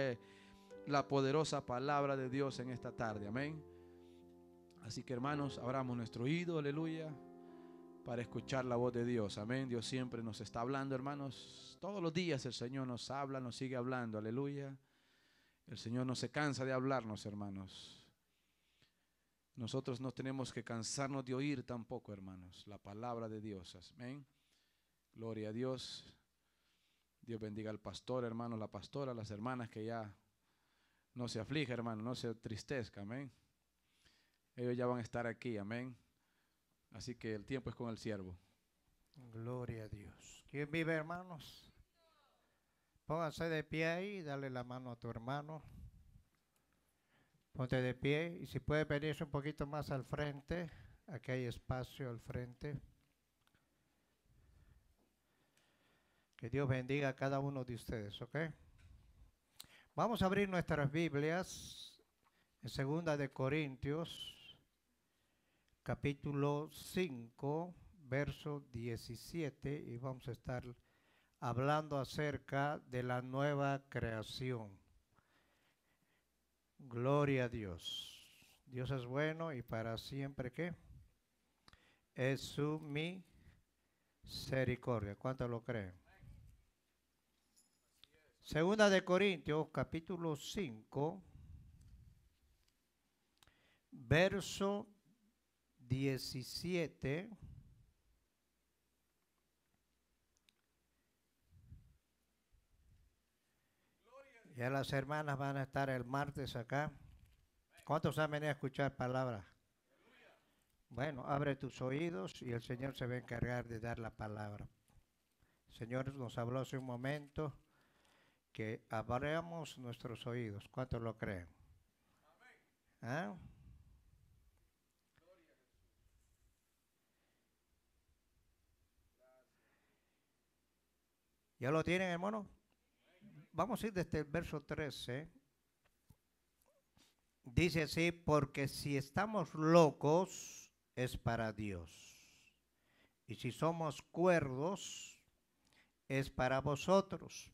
Eh, la poderosa palabra de Dios en esta tarde. Amén. Así que hermanos, abramos nuestro oído, aleluya, para escuchar la voz de Dios. Amén. Dios siempre nos está hablando, hermanos. Todos los días el Señor nos habla, nos sigue hablando, aleluya. El Señor no se cansa de hablarnos, hermanos. Nosotros no tenemos que cansarnos de oír tampoco, hermanos, la palabra de Dios. Amén. Gloria a Dios. Dios bendiga al pastor, hermano, la pastora, las hermanas que ya no se aflija, hermano, no se tristezca, amén. Ellos ya van a estar aquí, amén. Así que el tiempo es con el siervo. Gloria a Dios. ¿Quién vive, hermanos? Pónganse de pie ahí, dale la mano a tu hermano. Ponte de pie y si puede venirse un poquito más al frente, aquí hay espacio al frente. Que Dios bendiga a cada uno de ustedes, ¿ok? Vamos a abrir nuestras Biblias en Segunda de Corintios, capítulo 5, verso 17, y vamos a estar hablando acerca de la nueva creación. Gloria a Dios. Dios es bueno y para siempre qué? Es su misericordia. ¿Cuántos lo creen? Segunda de Corintios, capítulo 5, verso 17. Ya las hermanas van a estar el martes acá. ¿Cuántos han venido a escuchar palabras? Bueno, abre tus oídos y el Señor se va a encargar de dar la palabra. Señor nos habló hace un momento que abramos nuestros oídos. ¿Cuántos lo creen? ¿Ah? ¿Ya lo tienen, hermano? Vamos a ir desde el verso 13. Dice así, porque si estamos locos es para Dios. Y si somos cuerdos es para vosotros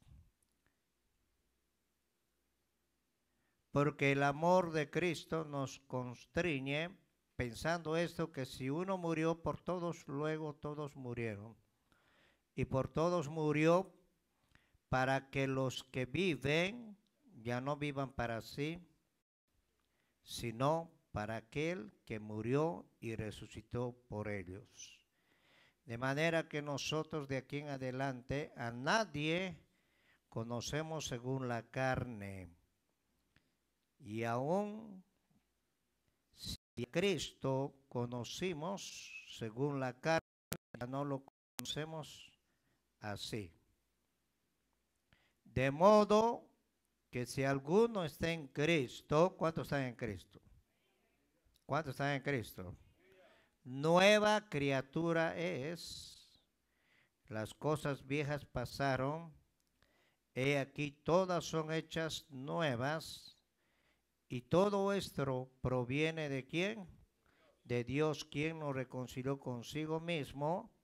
porque el amor de Cristo nos constriñe, pensando esto, que si uno murió por todos, luego todos murieron. Y por todos murió para que los que viven ya no vivan para sí, sino para aquel que murió y resucitó por ellos. De manera que nosotros de aquí en adelante a nadie conocemos según la carne y aún si Cristo conocimos según la carta, no lo conocemos así. De modo que si alguno está en Cristo, ¿cuántos están en Cristo? ¿Cuántos están en Cristo? Nueva criatura es. Las cosas viejas pasaron. He aquí, todas son hechas nuevas. Y todo esto proviene de quién? De Dios, quien nos reconcilió consigo mismo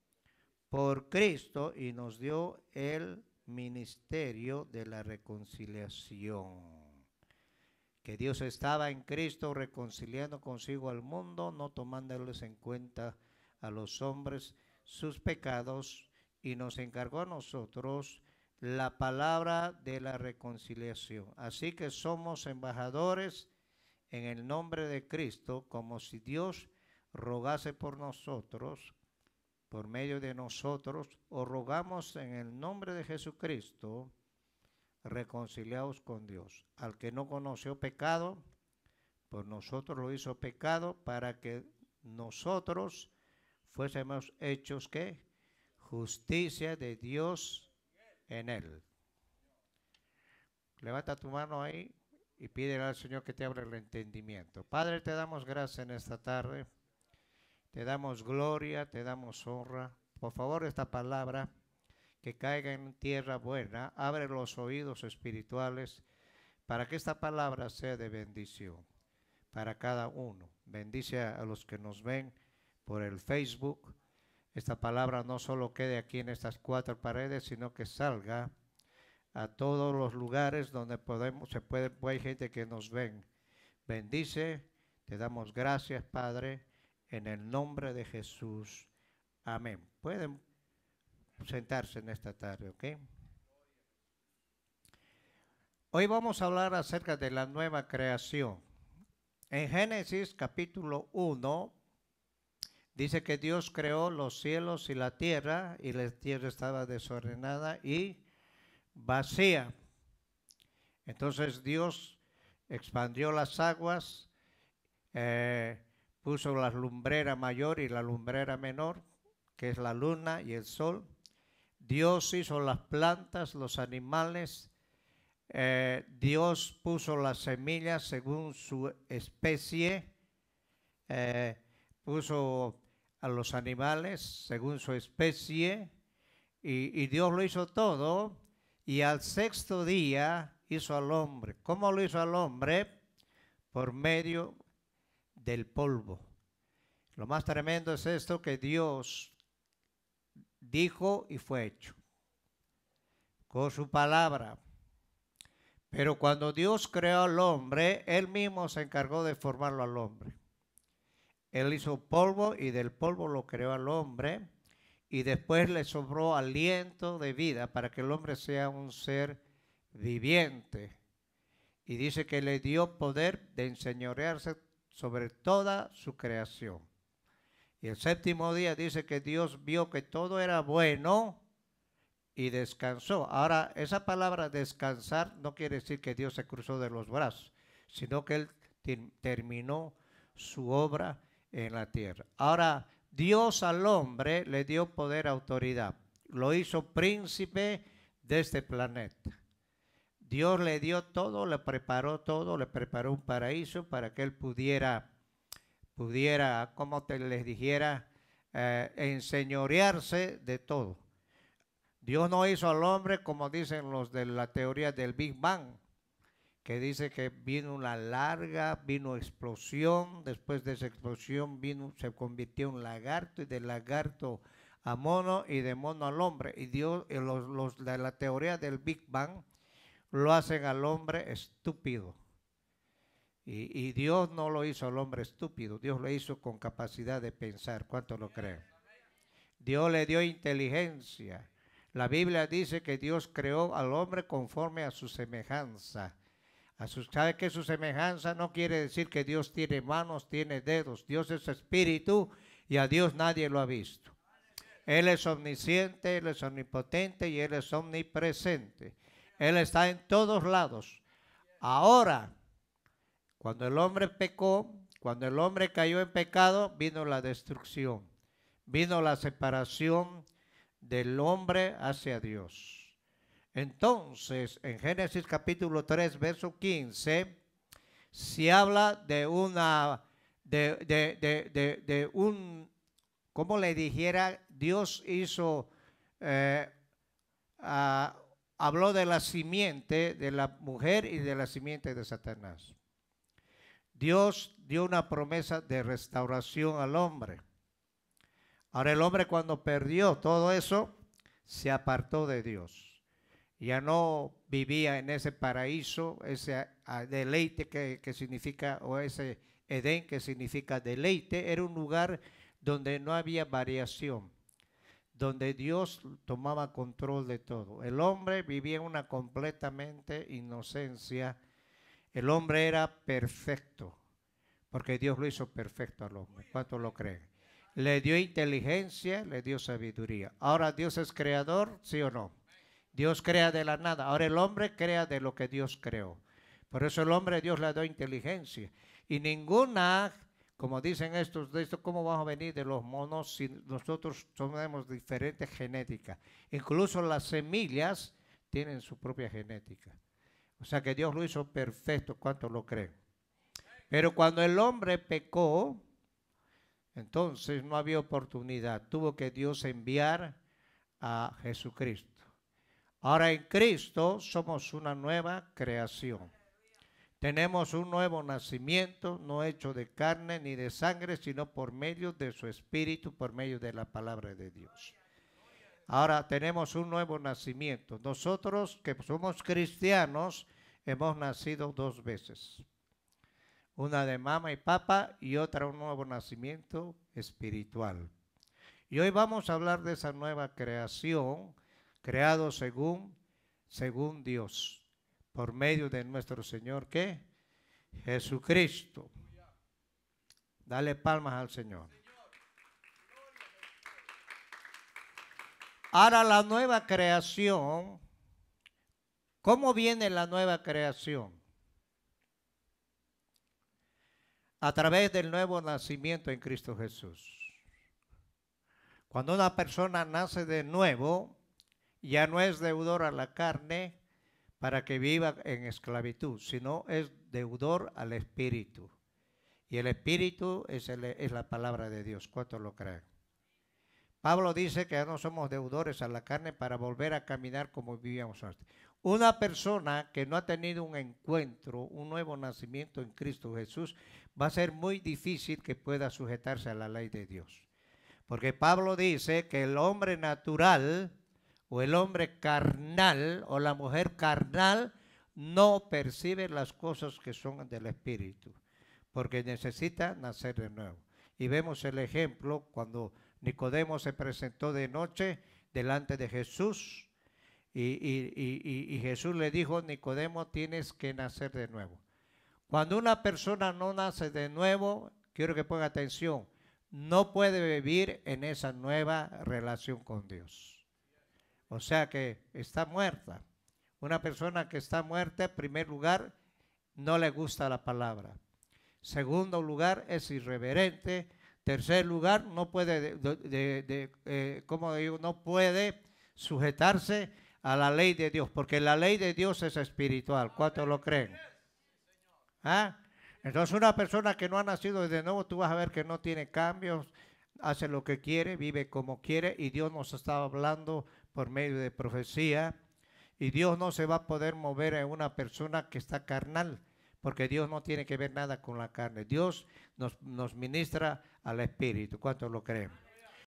por Cristo y nos dio el ministerio de la reconciliación. Que Dios estaba en Cristo reconciliando consigo al mundo, no tomándoles en cuenta a los hombres sus pecados, y nos encargó a nosotros la palabra de la reconciliación. Así que somos embajadores en el nombre de Cristo, como si Dios rogase por nosotros, por medio de nosotros, o rogamos en el nombre de Jesucristo, reconciliados con Dios. Al que no conoció pecado, por nosotros lo hizo pecado para que nosotros fuésemos hechos que justicia de Dios en Él. Levanta tu mano ahí y pídele al Señor que te abra el entendimiento. Padre, te damos gracias en esta tarde. Te damos gloria, te damos honra. Por favor, esta palabra que caiga en tierra buena, abre los oídos espirituales para que esta palabra sea de bendición para cada uno. Bendice a los que nos ven por el Facebook, esta palabra no solo quede aquí en estas cuatro paredes, sino que salga a todos los lugares donde podemos, se puede, hay gente que nos ven. Bendice, te damos gracias, Padre, en el nombre de Jesús. Amén. Pueden sentarse en esta tarde, ¿ok? Hoy vamos a hablar acerca de la nueva creación. En Génesis capítulo 1, Dice que Dios creó los cielos y la tierra y la tierra estaba desordenada y vacía. Entonces Dios expandió las aguas, eh, puso la lumbrera mayor y la lumbrera menor, que es la luna y el sol. Dios hizo las plantas, los animales. Eh, Dios puso las semillas según su especie. Eh, puso a los animales según su especie, y, Dios lo hizo todo, y al sexto día hizo al hombre. ¿Cómo lo hizo al hombre? Por medio del polvo. Lo más tremendo es esto que Dios dijo y fue hecho, con su palabra. Pero cuando Dios creó al hombre, Él mismo se encargó de formarlo al hombre. Él hizo polvo y del polvo lo creó al hombre y después le sobró aliento de vida para que el hombre sea un ser viviente. Y dice que le dio poder de enseñorearse sobre toda su creación. Y el séptimo día dice que Dios vio que todo era bueno y descansó. Ahora, esa palabra descansar no quiere decir que Dios se cruzó de los brazos, sino que Él terminó su obra en la tierra. Ahora, Dios al hombre le dio poder, autoridad. Lo hizo príncipe de este planeta. Dios le dio todo, le preparó todo, le preparó un paraíso para que él pudiera, pudiera, como te les dijera, eh, enseñorearse de todo. Dios no hizo al hombre como dicen los de la teoría del Big Bang, que dice que vino una larga, vino explosión, después de esa explosión vino, se convirtió en lagarto y de lagarto a mono y de mono al hombre. Y Dios, eh, de la teoría del Big Bang lo hacen al hombre estúpido. Y, Dios no lo hizo al hombre estúpido, Dios lo hizo con capacidad de pensar. ¿Cuánto lo creen? Dios le dio inteligencia. La Biblia dice que Dios creó al hombre conforme a su semejanza. Sabe que su semejanza no quiere decir que Dios tiene manos, tiene dedos. Dios es espíritu y a Dios nadie lo ha visto. Él es omnisciente, Él es omnipotente y Él es omnipresente. Él está en todos lados. Ahora, cuando el hombre pecó, cuando el hombre cayó en pecado, vino la destrucción, vino la separación del hombre hacia Dios. Entonces, en Génesis capítulo 3, verso 15, se habla de una, de, un, como le dijera, Dios hizo, eh, habló de la simiente de la mujer y de la simiente de Satanás. Dios dio una promesa de restauración al hombre. Ahora el hombre cuando perdió todo eso, se apartó de Dios ya no vivía en ese paraíso, ese ah, deleite que, significa, o ese Edén que significa deleite, era un lugar donde no había variación, donde Dios tomaba control de todo. El hombre vivía en una completamente inocencia, el hombre era perfecto, porque Dios lo hizo perfecto al hombre, ¿cuántos lo creen? Le dio inteligencia, le dio sabiduría. Ahora Dios es creador, sí o no. Dios crea de la nada. Ahora el hombre crea de lo que Dios creó. Por eso el hombre Dios le da inteligencia. Y ninguna, como dicen estos, de esto, ¿cómo vamos a venir de los monos si nosotros tenemos diferentes genética? Incluso las semillas tienen su propia genética. O sea que Dios lo hizo perfecto, ¿cuántos lo creen? Pero cuando el hombre pecó, entonces no había oportunidad. Tuvo que Dios enviar a Jesucristo. Ahora en Cristo somos una nueva creación. Tenemos un nuevo nacimiento, no hecho de carne ni de sangre, sino por medio de su Espíritu, por medio de la palabra de Dios. Ahora tenemos un nuevo nacimiento. Nosotros que somos cristianos hemos nacido dos veces. Una de mama y papá y otra un nuevo nacimiento espiritual. Y hoy vamos a hablar de esa nueva creación creado según, según Dios, por medio de nuestro Señor, ¿qué? Jesucristo. Dale palmas al Señor. Ahora la nueva creación, ¿cómo viene la nueva creación? A través del nuevo nacimiento en Cristo Jesús. Cuando una persona nace de nuevo, ya no es deudor a la carne para que viva en esclavitud, sino es deudor al Espíritu. Y el Espíritu es, la palabra de Dios. ¿Cuántos lo creen? Pablo dice que ya no somos deudores a la carne para volver a caminar como vivíamos antes. Una persona que no ha tenido un encuentro, un nuevo nacimiento en Cristo Jesús, va a ser muy difícil que pueda sujetarse a la ley de Dios. Porque Pablo dice que el hombre natural o el hombre carnal o la mujer carnal no percibe las cosas que son del Espíritu, porque necesita nacer de nuevo. Y vemos el ejemplo cuando Nicodemo se presentó de noche delante de Jesús y, Jesús le dijo, Nicodemo, tienes que nacer de nuevo. Cuando una persona no nace de nuevo, quiero que ponga atención, no puede vivir en esa nueva relación con Dios. O sea que está muerta. Una persona que está muerta, en primer lugar, no le gusta la palabra. Segundo lugar, es irreverente. Tercer lugar, no puede, eh, no puede sujetarse a la ley de Dios, porque la ley de Dios es espiritual. ¿Cuántos lo creen? ¿Ah? Entonces una persona que no ha nacido de nuevo, tú vas a ver que no tiene cambios, hace lo que quiere, vive como quiere, y Dios nos está hablando por medio de profecía. Y Dios no se va a poder mover en una persona que está carnal, porque Dios no tiene que ver nada con la carne. Dios nos, ministra al Espíritu. ¿Cuántos lo creen?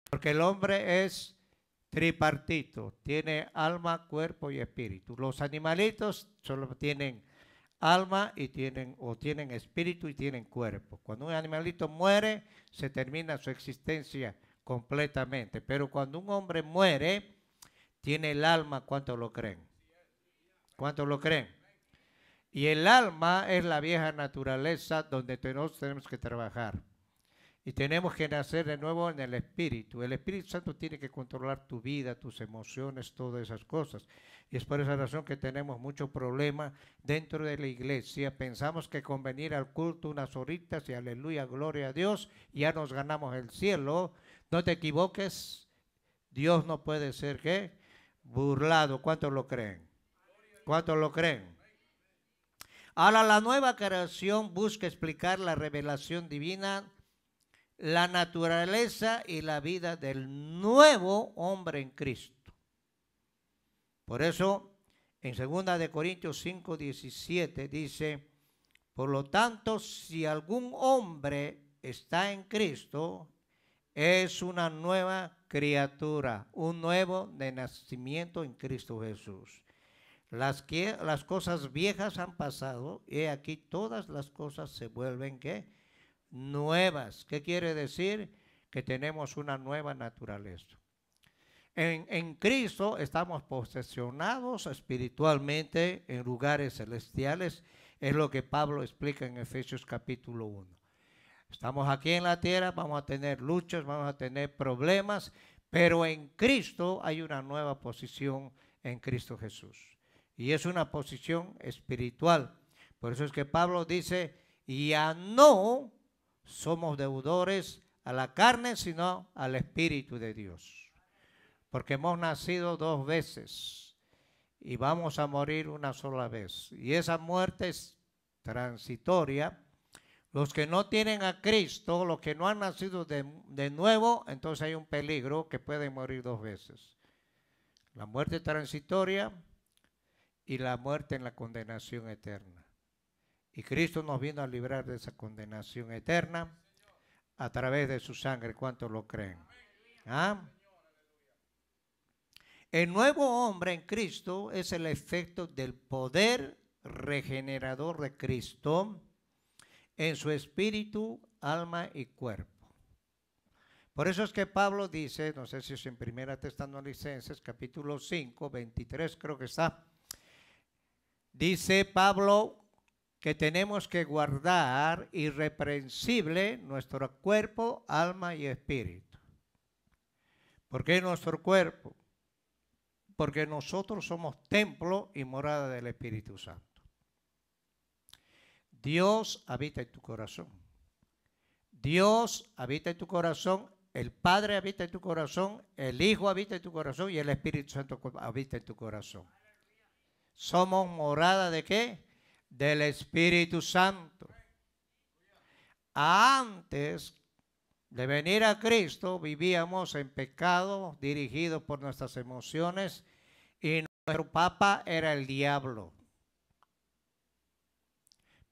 Porque el hombre es tripartito, tiene alma, cuerpo y espíritu. Los animalitos solo tienen alma y tienen o tienen espíritu y tienen cuerpo. Cuando un animalito muere, se termina su existencia completamente, pero cuando un hombre muere, tiene el alma, ¿cuántos lo creen? ¿Cuántos lo creen? Y el alma es la vieja naturaleza donde nosotros tenemos que trabajar. Y tenemos que nacer de nuevo en el Espíritu. El Espíritu Santo tiene que controlar tu vida, tus emociones, todas esas cosas. Y es por esa razón que tenemos mucho problema dentro de la iglesia. Pensamos que con venir al culto unas horitas y aleluya, gloria a Dios, ya nos ganamos el cielo. No te equivoques. Dios no puede ser que burlado. ¿Cuántos lo creen? ¿Cuántos lo creen? Ahora la nueva creación busca explicar la revelación divina, la naturaleza y la vida del nuevo hombre en Cristo. Por eso en 2 Corintios 5, 17 dice, por lo tanto, si algún hombre está en Cristo, es una nueva criatura, un nuevo de nacimiento en Cristo Jesús. Las, que, las cosas viejas han pasado y aquí todas las cosas se vuelven ¿qué? nuevas. ¿Qué quiere decir? Que tenemos una nueva naturaleza. En, en, Cristo estamos posesionados espiritualmente en lugares celestiales, es lo que Pablo explica en Efesios capítulo 1. Estamos aquí en la tierra, vamos a tener luchas, vamos a tener problemas, pero en Cristo hay una nueva posición en Cristo Jesús. Y es una posición espiritual. Por eso es que Pablo dice, ya no somos deudores a la carne, sino al Espíritu de Dios. Porque hemos nacido dos veces y vamos a morir una sola vez. Y esa muerte es transitoria los que no tienen a Cristo, los que no han nacido de, nuevo, entonces hay un peligro que pueden morir dos veces. La muerte transitoria y la muerte en la condenación eterna. Y Cristo nos vino a librar de esa condenación eterna a través de su sangre. ¿Cuántos lo creen? ¿Ah? El nuevo hombre en Cristo es el efecto del poder regenerador de Cristo en su espíritu, alma y cuerpo. Por eso es que Pablo dice, no sé si es en Primera licencias, capítulo 5, 23 creo que está, dice Pablo que tenemos que guardar irreprensible nuestro cuerpo, alma y espíritu. ¿Por qué nuestro cuerpo? Porque nosotros somos templo y morada del Espíritu Santo. Dios habita en tu corazón. Dios habita en tu corazón, el Padre habita en tu corazón, el Hijo habita en tu corazón y el Espíritu Santo habita en tu corazón. Somos morada de qué? Del Espíritu Santo. Antes de venir a Cristo vivíamos en pecado, dirigidos por nuestras emociones y nuestro papa era el diablo.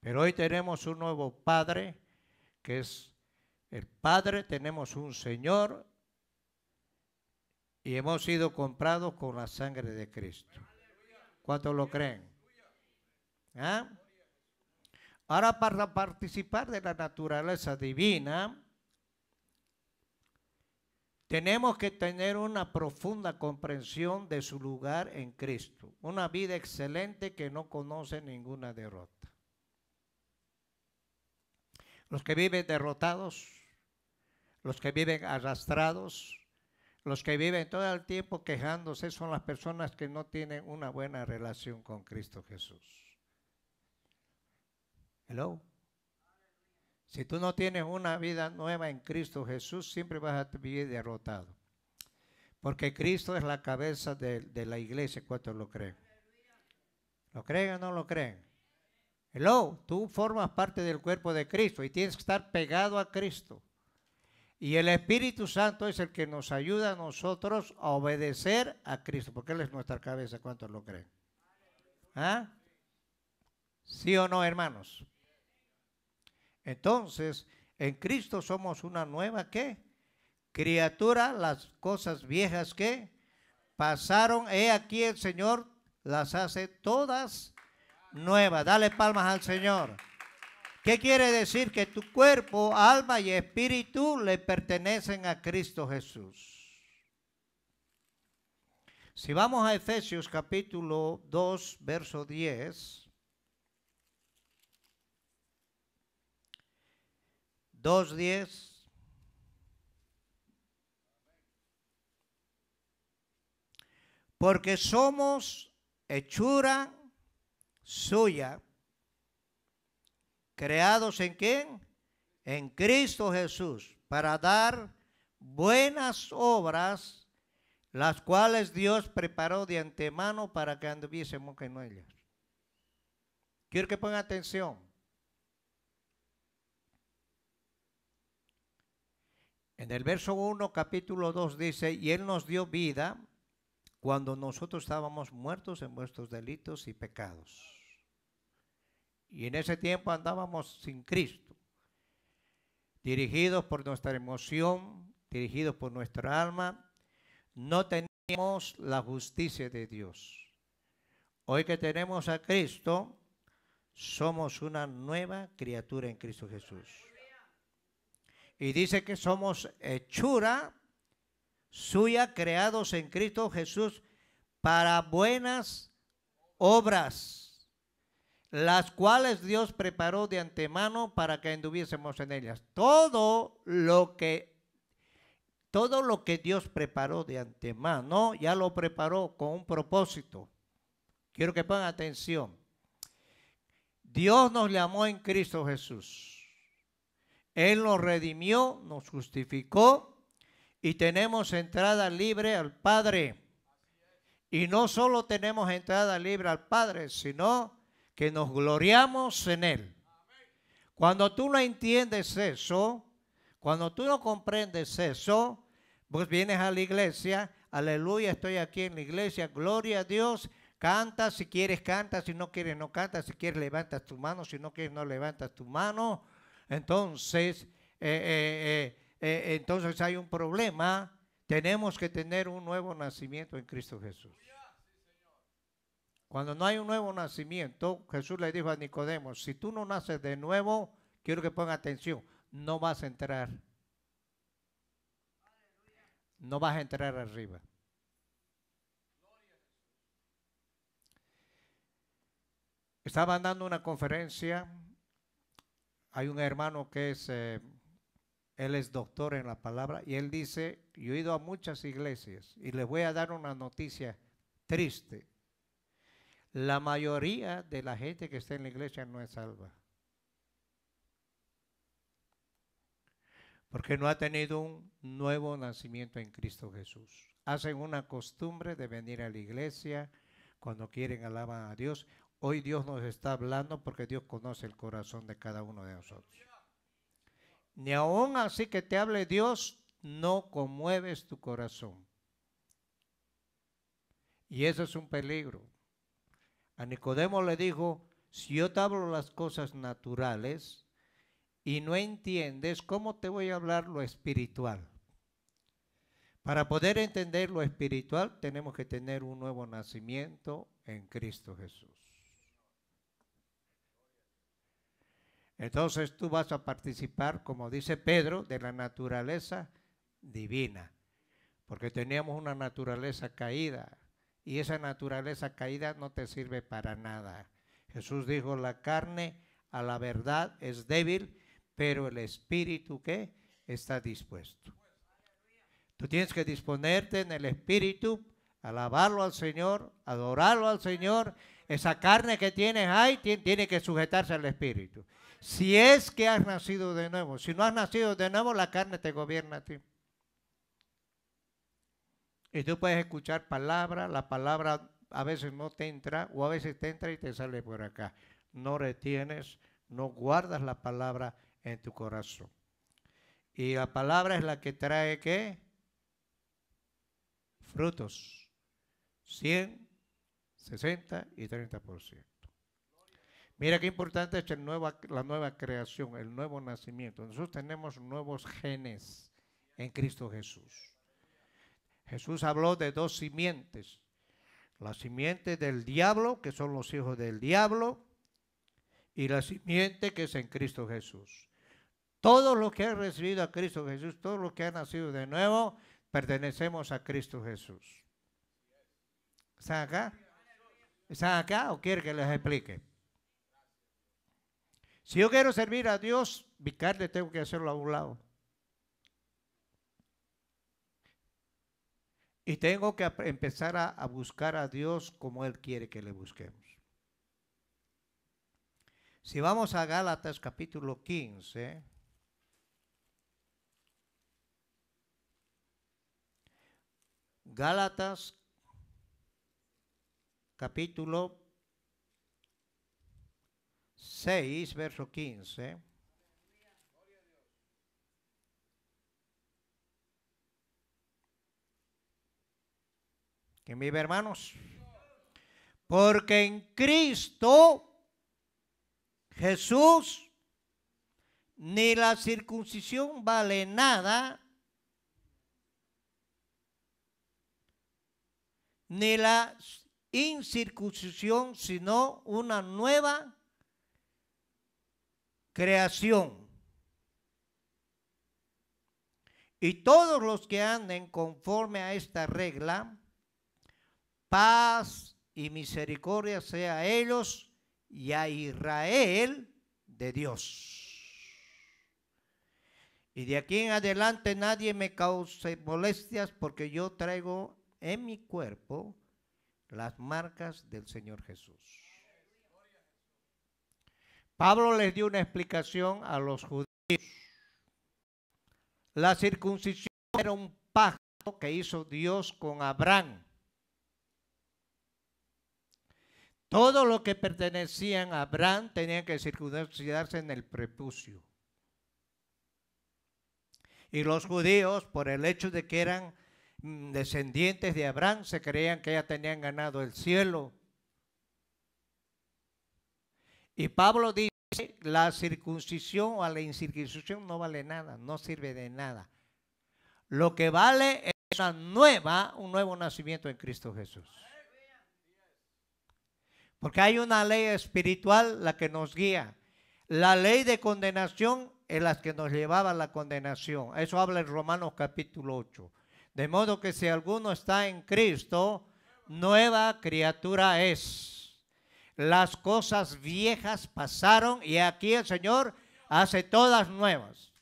Pero hoy tenemos un nuevo Padre, que es el Padre, tenemos un Señor y hemos sido comprados con la sangre de Cristo. ¿Cuántos lo creen? ¿Ah? Ahora para participar de la naturaleza divina, tenemos que tener una profunda comprensión de su lugar en Cristo, una vida excelente que no conoce ninguna derrota los que viven derrotados, los que viven arrastrados, los que viven todo el tiempo quejándose son las personas que no tienen una buena relación con Cristo Jesús. Hello. Si tú no tienes una vida nueva en Cristo Jesús, siempre vas a vivir derrotado. Porque Cristo es la cabeza de, la iglesia, ¿cuántos lo creen? ¿Lo creen o no lo creen? Hello, tú formas parte del cuerpo de Cristo y tienes que estar pegado a Cristo. Y el Espíritu Santo es el que nos ayuda a nosotros a obedecer a Cristo, porque Él es nuestra cabeza, ¿cuántos lo creen? ¿Ah? ¿Sí o no, hermanos? Entonces, en Cristo somos una nueva qué? Criatura, las cosas viejas que pasaron, he aquí el Señor las hace todas nueva. Dale palmas al Señor. ¿Qué quiere decir? Que tu cuerpo, alma y espíritu le pertenecen a Cristo Jesús. Si vamos a Efesios capítulo 2, verso 10, 2, 10, porque somos hechura suya, creados en quién? En Cristo Jesús, para dar buenas obras, las cuales Dios preparó de antemano para que anduviésemos en ellas. Quiero que pongan atención. En el verso 1, capítulo 2 dice, y Él nos dio vida cuando nosotros estábamos muertos en vuestros delitos y pecados. Y en ese tiempo andábamos sin Cristo, dirigidos por nuestra emoción, dirigidos por nuestra alma, no teníamos la justicia de Dios. Hoy que tenemos a Cristo, somos una nueva criatura en Cristo Jesús. Y dice que somos hechura suya creados en Cristo Jesús para buenas obras las cuales Dios preparó de antemano para que anduviésemos en ellas. Todo lo que todo lo que Dios preparó de antemano, ya lo preparó con un propósito. Quiero que pongan atención. Dios nos llamó en Cristo Jesús. Él nos redimió, nos justificó y tenemos entrada libre al Padre. Y no solo tenemos entrada libre al Padre, sino que nos gloriamos en Él. Cuando tú no entiendes eso, cuando tú no comprendes eso, pues vienes a la iglesia, aleluya, estoy aquí en la iglesia, gloria a Dios, canta, si quieres canta, si no quieres no canta, si quieres levantas tu mano, si no quieres no levantas tu mano. Entonces, eh, eh, eh, entonces hay un problema, tenemos que tener un nuevo nacimiento en Cristo Jesús. Cuando no hay un nuevo nacimiento, Jesús le dijo a Nicodemo, si tú no naces de nuevo, quiero que ponga atención, no vas a entrar. No vas a entrar arriba. Estaban dando una conferencia. Hay un hermano que es, eh, él es doctor en la palabra y él dice, yo he ido a muchas iglesias y les voy a dar una noticia triste la mayoría de la gente que está en la iglesia no es salva. Porque no ha tenido un nuevo nacimiento en Cristo Jesús. Hacen una costumbre de venir a la iglesia, cuando quieren alabar a Dios. Hoy Dios nos está hablando porque Dios conoce el corazón de cada uno de nosotros. Ni aún así que te hable Dios, no conmueves tu corazón. Y eso es un peligro. A Nicodemo le dijo, si yo te hablo las cosas naturales y no entiendes, ¿cómo te voy a hablar lo espiritual? Para poder entender lo espiritual tenemos que tener un nuevo nacimiento en Cristo Jesús. Entonces tú vas a participar, como dice Pedro, de la naturaleza divina, porque teníamos una naturaleza caída, y esa naturaleza caída no te sirve para nada. Jesús dijo, la carne a la verdad es débil, pero el espíritu que está dispuesto. Tú tienes que disponerte en el espíritu, alabarlo al Señor, adorarlo al Señor. Esa carne que tienes ahí tiene que sujetarse al espíritu. Si es que has nacido de nuevo, si no has nacido de nuevo, la carne te gobierna a ti. Y tú puedes escuchar palabra, la palabra a veces no te entra o a veces te entra y te sale por acá. No retienes, no guardas la palabra en tu corazón. Y la palabra es la que trae qué? Frutos. 100, 60 y 30%. Mira qué importante es la nueva creación, el nuevo nacimiento. Nosotros tenemos nuevos genes en Cristo Jesús. Jesús habló de dos simientes. La simiente del diablo, que son los hijos del diablo, y la simiente que es en Cristo Jesús. Todos los que han recibido a Cristo Jesús, todos los que han nacido de nuevo, pertenecemos a Cristo Jesús. ¿Están acá? ¿Están acá o quiere que les explique? Si yo quiero servir a Dios, carne tengo que hacerlo a un lado. Y tengo que empezar a, buscar a Dios como Él quiere que le busquemos. Si vamos a Gálatas capítulo 15, Gálatas capítulo 6, verso 15. hermanos? Porque en Cristo Jesús ni la circuncisión vale nada, ni la incircuncisión, sino una nueva creación. Y todos los que anden conforme a esta regla, Paz y misericordia sea a ellos y a Israel de Dios. Y de aquí en adelante nadie me cause molestias porque yo traigo en mi cuerpo las marcas del Señor Jesús. Pablo les dio una explicación a los judíos. La circuncisión era un pacto que hizo Dios con Abraham Todo lo que pertenecían a Abraham tenía que circuncidarse en el prepucio. Y los judíos, por el hecho de que eran mm, descendientes de Abraham, se creían que ya tenían ganado el cielo. Y Pablo dice, la circuncisión o la incircuncisión no vale nada, no sirve de nada. Lo que vale es una nueva, un nuevo nacimiento en Cristo Jesús. Porque hay una ley espiritual la que nos guía. La ley de condenación es la que nos llevaba a la condenación. Eso habla en Romanos capítulo 8. De modo que si alguno está en Cristo, nueva criatura es. Las cosas viejas pasaron y aquí el Señor hace todas nuevas.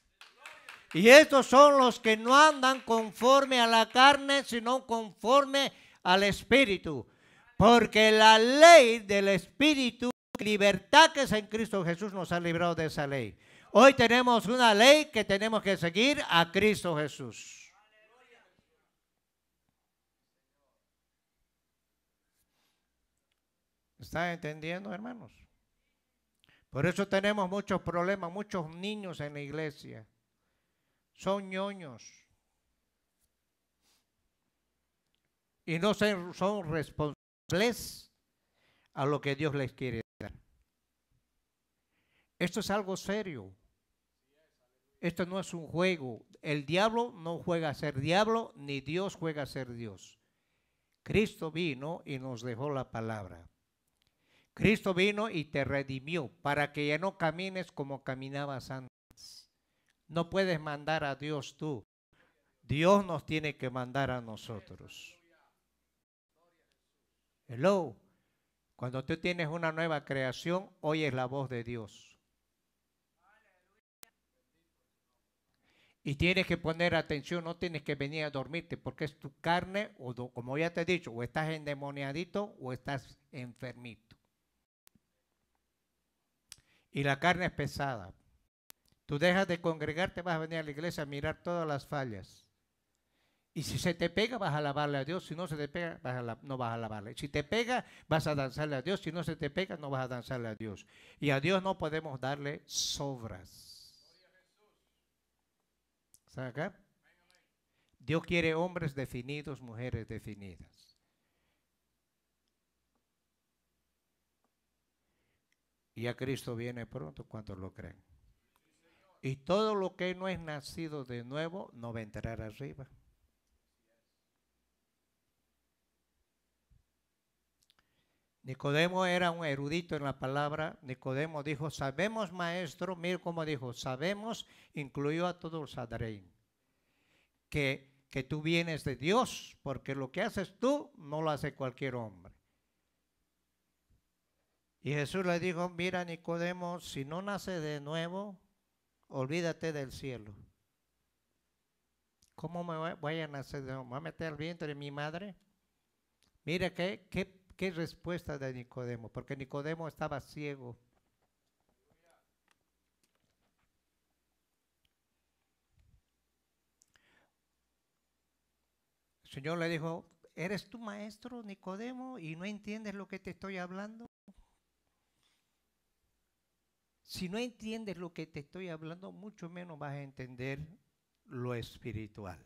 Y estos son los que no andan conforme a la carne, sino conforme al Espíritu. Porque la ley del Espíritu, libertad que es en Cristo Jesús, nos ha librado de esa ley. Hoy tenemos una ley que tenemos que seguir a Cristo Jesús. ¿Están entendiendo, hermanos? Por eso tenemos muchos problemas, muchos niños en la iglesia. Son ñoños. Y no son responsables a lo que Dios les quiere dar. Esto es algo serio. Esto no es un juego. El diablo no juega a ser diablo, ni Dios juega a ser Dios. Cristo vino y nos dejó la palabra. Cristo vino y te redimió para que ya no camines como caminabas antes. No puedes mandar a Dios tú. Dios nos tiene que mandar a nosotros. Hello. Cuando tú tienes una nueva creación, oyes la voz de Dios. Y tienes que poner atención, no tienes que venir a dormirte, porque es tu carne, o como ya te he dicho, o estás endemoniadito o estás enfermito. Y la carne es pesada. Tú dejas de congregarte, vas a venir a la iglesia a mirar todas las fallas. Y si se te pega, vas a alabarle a Dios. Si no se te pega, vas a no vas a alabarle. Si te pega, vas a danzarle a Dios. Si no se te pega, no vas a danzarle a Dios. Y a Dios no podemos darle sobras. Dios quiere hombres definidos, mujeres definidas. Y a Cristo viene pronto cuando lo creen. Y todo lo que no es nacido de nuevo no va a entrar arriba. Nicodemo era un erudito en la palabra. Nicodemo dijo, sabemos maestro, mire cómo dijo, sabemos, incluyó a todos los Adrein que, tú vienes de Dios, porque lo que haces tú no lo hace cualquier hombre. Y Jesús le dijo, mira Nicodemo, si no nace de nuevo, olvídate del cielo. ¿Cómo me voy a nacer de nuevo? ¿Me voy a meter al vientre de mi madre? Mira qué, qué ¿Qué respuesta de Nicodemo? Porque Nicodemo estaba ciego. El Señor le dijo, ¿eres tu maestro, Nicodemo, y no entiendes lo que te estoy hablando? Si no entiendes lo que te estoy hablando, mucho menos vas a entender lo espiritual.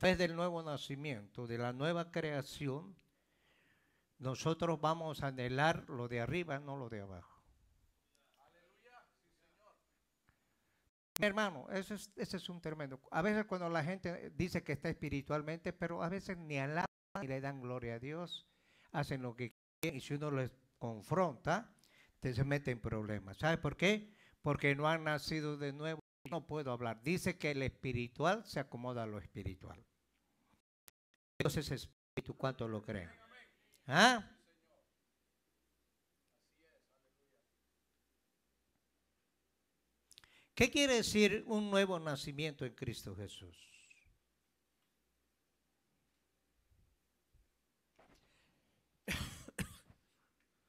través del nuevo nacimiento, de la nueva creación, nosotros vamos a anhelar lo de arriba, no lo de abajo. Aleluya, señor. hermano, ese es, un tremendo. A veces cuando la gente dice que está espiritualmente, pero a veces ni alaban y le dan gloria a Dios, hacen lo que quieren y si uno les confronta, te se mete en problemas. ¿Sabe por qué? Porque no han nacido de nuevo. No puedo hablar. Dice que el espiritual se acomoda a lo espiritual. Dios es espíritu, ¿cuánto lo creen? ¿Ah? ¿Qué quiere decir un nuevo nacimiento en Cristo Jesús?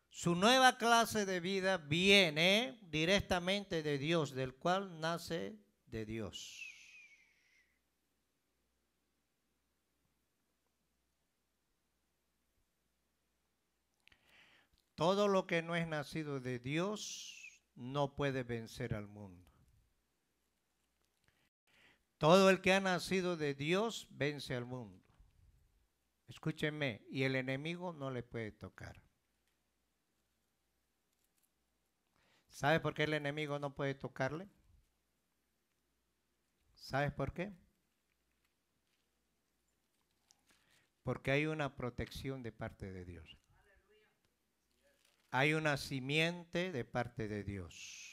Su nueva clase de vida viene directamente de Dios, del cual nace de Dios. Todo lo que no es nacido de Dios no puede vencer al mundo. Todo el que ha nacido de Dios vence al mundo. Escúchenme, y el enemigo no le puede tocar. ¿Sabes por qué el enemigo no puede tocarle? ¿Sabes por qué? Porque hay una protección de parte de Dios hay una simiente de parte de Dios.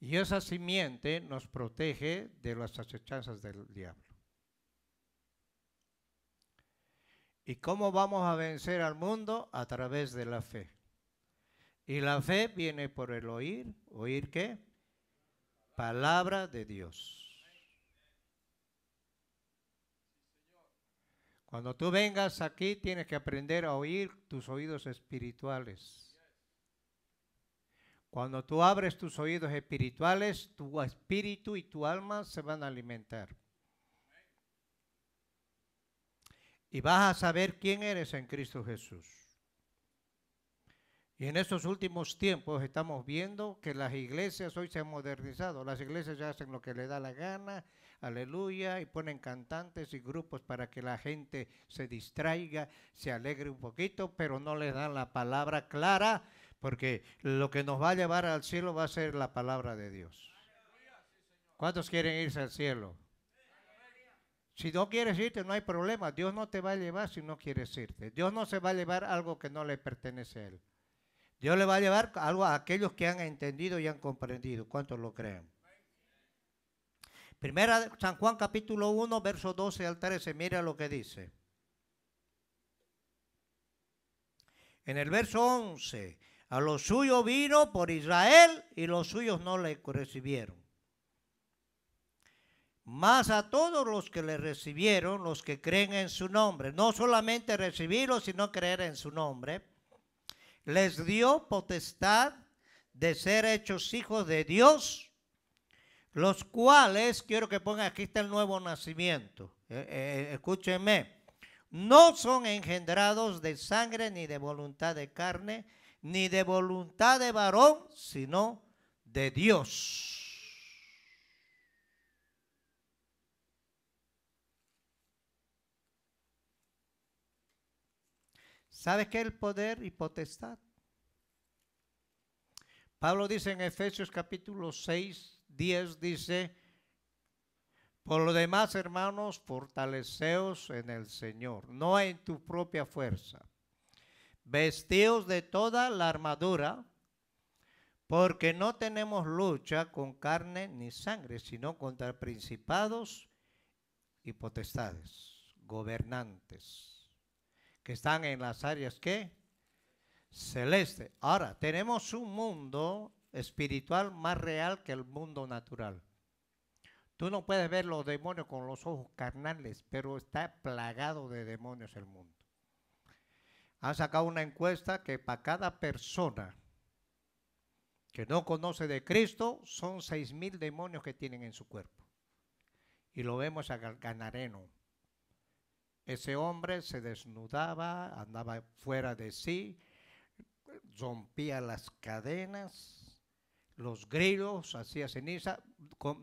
Y esa simiente nos protege de las acechanzas del diablo. ¿Y cómo vamos a vencer al mundo? A través de la fe. Y la fe viene por el oír. ¿Oír qué? Palabra de Dios. Cuando tú vengas aquí tienes que aprender a oír tus oídos espirituales. Cuando tú abres tus oídos espirituales, tu espíritu y tu alma se van a alimentar. Y vas a saber quién eres en Cristo Jesús. Y en estos últimos tiempos estamos viendo que las iglesias hoy se han modernizado. Las iglesias ya hacen lo que le da la gana aleluya, y ponen cantantes y grupos para que la gente se distraiga, se alegre un poquito, pero no les dan la palabra clara, porque lo que nos va a llevar al cielo va a ser la palabra de Dios. ¿Cuántos quieren irse al cielo? Si no quieres irte, no hay problema. Dios no te va a llevar si no quieres irte. Dios no se va a llevar algo que no le pertenece a Él. Dios le va a llevar algo a aquellos que han entendido y han comprendido. ¿Cuántos lo creen? Primera San Juan capítulo 1, verso 12 al 13, mira lo que dice. En el verso 11, a los suyos vino por Israel y los suyos no le recibieron. Más a todos los que le recibieron, los que creen en su nombre, no solamente recibirlo, sino creer en su nombre, les dio potestad de ser hechos hijos de Dios los cuales, quiero que pongan aquí está el nuevo nacimiento, Escúcheme, eh, escúchenme, no son engendrados de sangre ni de voluntad de carne, ni de voluntad de varón, sino de Dios. ¿Sabes qué es el poder y potestad? Pablo dice en Efesios capítulo 6, 10 dice, por lo demás, hermanos, fortaleceos en el Señor, no en tu propia fuerza. Vestíos de toda la armadura, porque no tenemos lucha con carne ni sangre, sino contra principados y potestades, gobernantes, que están en las áreas que celeste. Ahora, tenemos un mundo espiritual más real que el mundo natural. Tú no puedes ver los demonios con los ojos carnales, pero está plagado de demonios el mundo. Han sacado una encuesta que para cada persona que no conoce de Cristo, son seis mil demonios que tienen en su cuerpo. Y lo vemos a Ganareno. Ese hombre se desnudaba, andaba fuera de sí, rompía las cadenas, los grilos, hacía ceniza,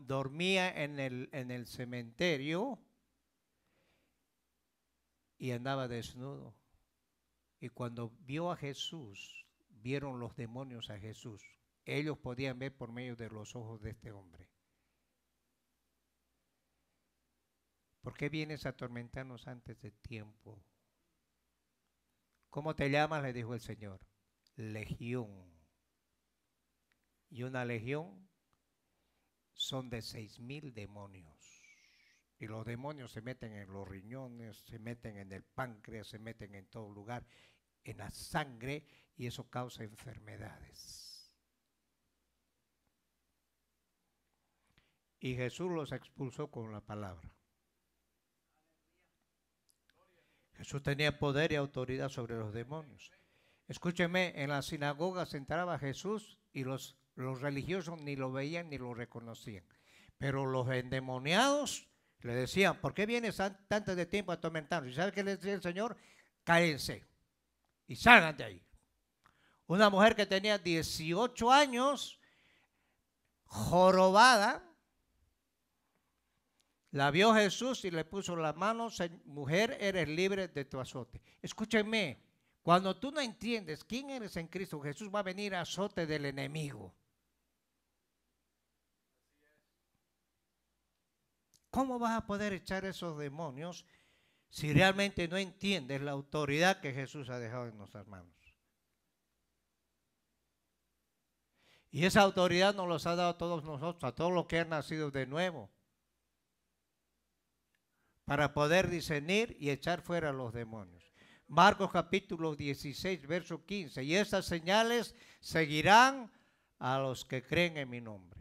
dormía en el, en el cementerio y andaba desnudo. Y cuando vio a Jesús, vieron los demonios a Jesús. Ellos podían ver por medio de los ojos de este hombre. ¿Por qué vienes a atormentarnos antes de tiempo? ¿Cómo te llamas? Le dijo el Señor. Legión y una legión son de seis mil demonios. Y los demonios se meten en los riñones, se meten en el páncreas, se meten en todo lugar, en la sangre, y eso causa enfermedades. Y Jesús los expulsó con la palabra. Jesús tenía poder y autoridad sobre los demonios. Escúcheme, en la sinagoga se entraba Jesús y los los religiosos ni lo veían ni lo reconocían. Pero los endemoniados le decían, ¿por qué vienes tanto de tiempo tormentarnos? ¿Y sabes qué le decía el Señor? Cáense y salgan de ahí. Una mujer que tenía 18 años, jorobada, la vio Jesús y le puso la mano, mujer, eres libre de tu azote. Escúchenme, cuando tú no entiendes quién eres en Cristo, Jesús va a venir a azote del enemigo. ¿Cómo vas a poder echar esos demonios si realmente no entiendes la autoridad que Jesús ha dejado en los hermanos? Y esa autoridad nos los ha dado a todos nosotros, a todos los que han nacido de nuevo, para poder discernir y echar fuera a los demonios. Marcos capítulo 16, verso 15. Y estas señales seguirán a los que creen en mi nombre.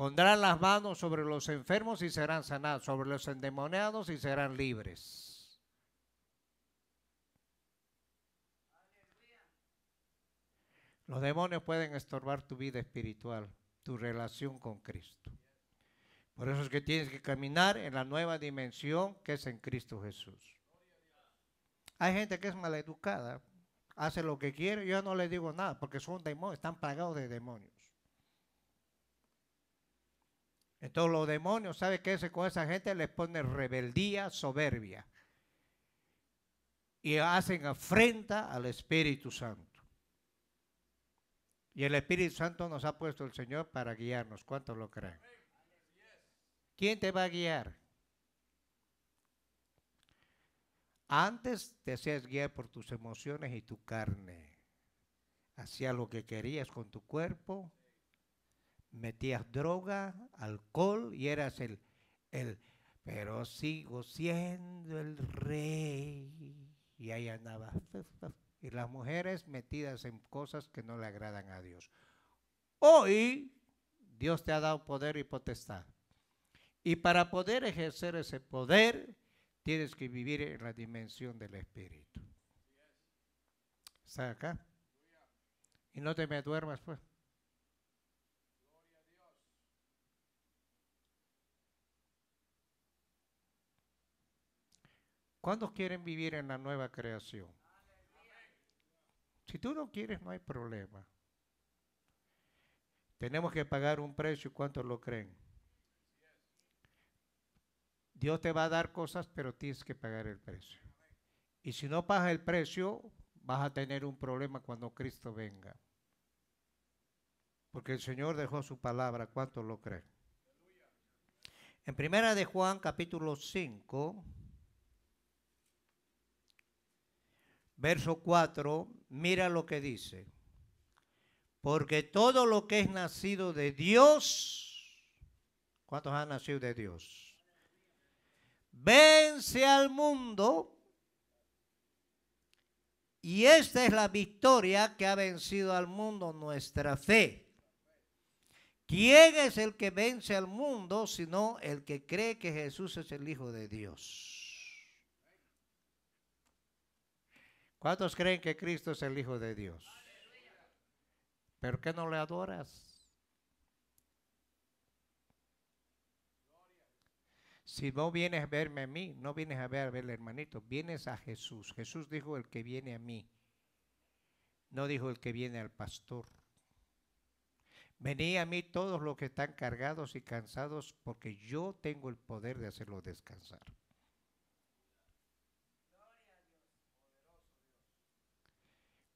Pondrán las manos sobre los enfermos y serán sanados, sobre los endemoniados y serán libres. Los demonios pueden estorbar tu vida espiritual, tu relación con Cristo. Por eso es que tienes que caminar en la nueva dimensión que es en Cristo Jesús. Hay gente que es maleducada, hace lo que quiere, yo no le digo nada, porque son demonios, están plagados de demonios. Entonces los demonios, ¿sabe qué hace con esa gente? Les pone rebeldía, soberbia. Y hacen afrenta al Espíritu Santo. Y el Espíritu Santo nos ha puesto el Señor para guiarnos. ¿Cuántos lo creen? ¿Quién te va a guiar? Antes te hacías guiar por tus emociones y tu carne. Hacía lo que querías con tu cuerpo metías droga, alcohol y eras el, el, pero sigo siendo el rey. Y ahí andaba. Y las mujeres metidas en cosas que no le agradan a Dios. Hoy Dios te ha dado poder y potestad. Y para poder ejercer ese poder, tienes que vivir en la dimensión del Espíritu. ¿Estás acá? Y no te me duermas, pues. ¿Cuántos quieren vivir en la nueva creación? Si tú no quieres, no hay problema. Tenemos que pagar un precio, ¿cuántos lo creen? Dios te va a dar cosas, pero tienes que pagar el precio. Y si no pagas el precio, vas a tener un problema cuando Cristo venga. Porque el Señor dejó su palabra, ¿cuántos lo creen? En primera de Juan capítulo 5, verso 4, mira lo que dice. Porque todo lo que es nacido de Dios, ¿cuántos han nacido de Dios? Vence al mundo. Y esta es la victoria que ha vencido al mundo nuestra fe. ¿Quién es el que vence al mundo sino el que cree que Jesús es el Hijo de Dios? ¿Cuántos creen que Cristo es el Hijo de Dios? ¿Pero qué no le adoras? Si no vienes a verme a mí, no vienes a ver a ver al hermanito, vienes a Jesús. Jesús dijo el que viene a mí, no dijo el que viene al pastor. Vení a mí todos los que están cargados y cansados, porque yo tengo el poder de hacerlos descansar.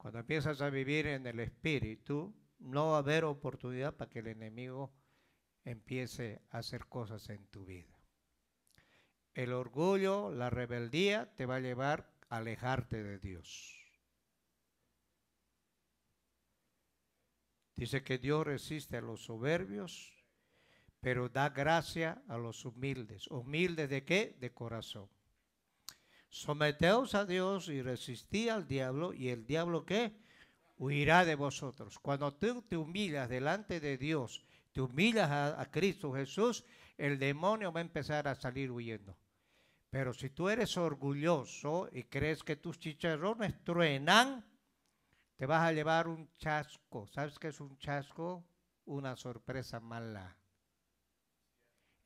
Cuando empiezas a vivir en el espíritu, no va a haber oportunidad para que el enemigo empiece a hacer cosas en tu vida. El orgullo, la rebeldía te va a llevar a alejarte de Dios. Dice que Dios resiste a los soberbios, pero da gracia a los humildes. ¿Humildes de qué? De corazón. Someteos a Dios y resistí al diablo y el diablo qué? Huirá de vosotros. Cuando tú te humillas delante de Dios, te humillas a, Cristo Jesús, el demonio va a empezar a salir huyendo. Pero si tú eres orgulloso y crees que tus chicharrones truenan, te vas a llevar un chasco. ¿Sabes qué es un chasco? Una sorpresa mala.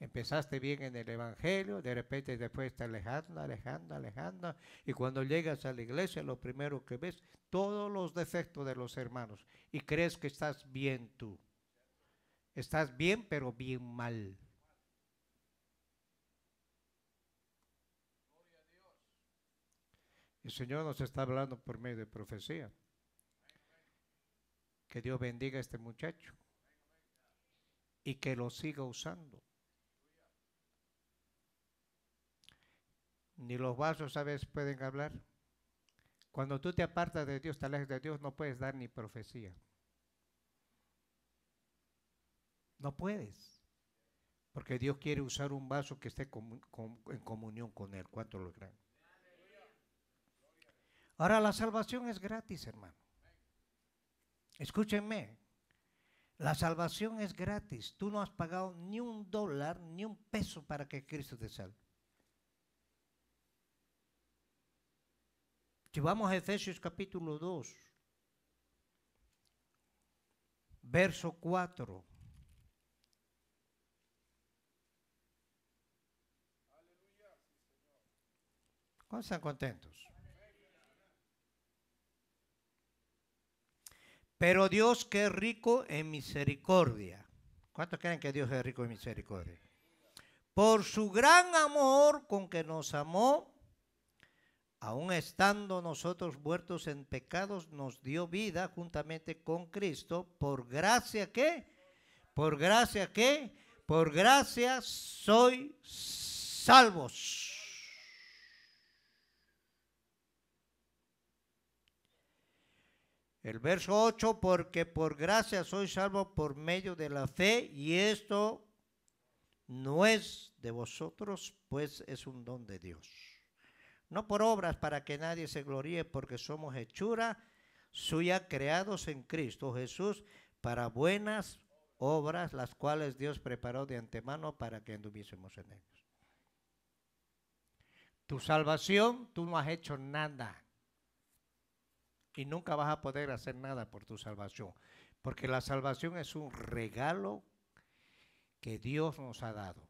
Empezaste bien en el Evangelio, de repente después te alejando, alejando, alejando. Y cuando llegas a la iglesia, lo primero que ves, todos los defectos de los hermanos. Y crees que estás bien tú. Estás bien, pero bien mal. El Señor nos está hablando por medio de profecía. Que Dios bendiga a este muchacho y que lo siga usando. ni los vasos, ¿sabes?, pueden hablar. Cuando tú te apartas de Dios, te alejas de Dios, no puedes dar ni profecía. No puedes. Porque Dios quiere usar un vaso que esté en comunión con Él. ¿Cuánto lo gran. Ahora la salvación es gratis, hermano. Escúchenme. La salvación es gratis. Tú no has pagado ni un dólar, ni un peso para que Cristo te salve. Si vamos a Efesios capítulo 2, verso 4. ¿Cuántos están contentos? Pero Dios que es rico en misericordia. ¿Cuántos creen que Dios es rico en misericordia? Por su gran amor con que nos amó, aun estando nosotros muertos en pecados, nos dio vida juntamente con Cristo, por gracia que, por gracia que, por gracia soy salvos. El verso 8, porque por gracia soy salvo por medio de la fe, y esto no es de vosotros, pues es un don de Dios no por obras para que nadie se gloríe, porque somos hechura suya creados en Cristo Jesús para buenas obras, las cuales Dios preparó de antemano para que anduviésemos en ellos. Tu salvación, tú no has hecho nada. Y nunca vas a poder hacer nada por tu salvación. Porque la salvación es un regalo que Dios nos ha dado.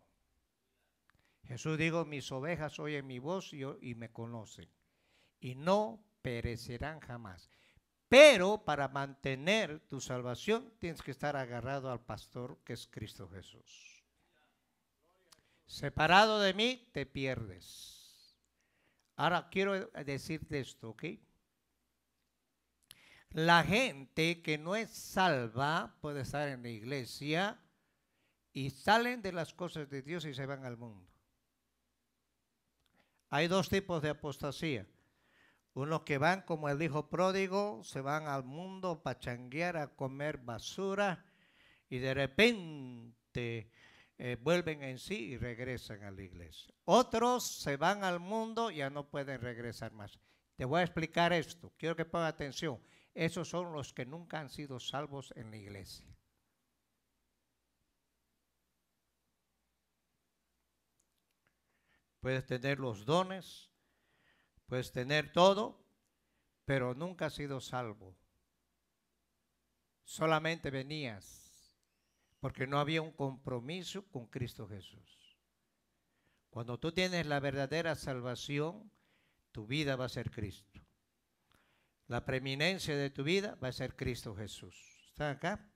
Jesús dijo, mis ovejas oyen mi voz y, me conocen y no perecerán jamás. Pero para mantener tu salvación tienes que estar agarrado al pastor que es Cristo Jesús. Separado de mí te pierdes. Ahora quiero decirte esto, ¿ok? La gente que no es salva puede estar en la iglesia y salen de las cosas de Dios y se van al mundo. Hay dos tipos de apostasía. Unos que van, como el hijo pródigo, se van al mundo para changuear, a comer basura y de repente eh, vuelven en sí y regresan a la iglesia. Otros se van al mundo y ya no pueden regresar más. Te voy a explicar esto. Quiero que ponga atención. Esos son los que nunca han sido salvos en la iglesia. puedes tener los dones, puedes tener todo, pero nunca has sido salvo. Solamente venías porque no había un compromiso con Cristo Jesús. Cuando tú tienes la verdadera salvación, tu vida va a ser Cristo. La preeminencia de tu vida va a ser Cristo Jesús. ¿Están acá?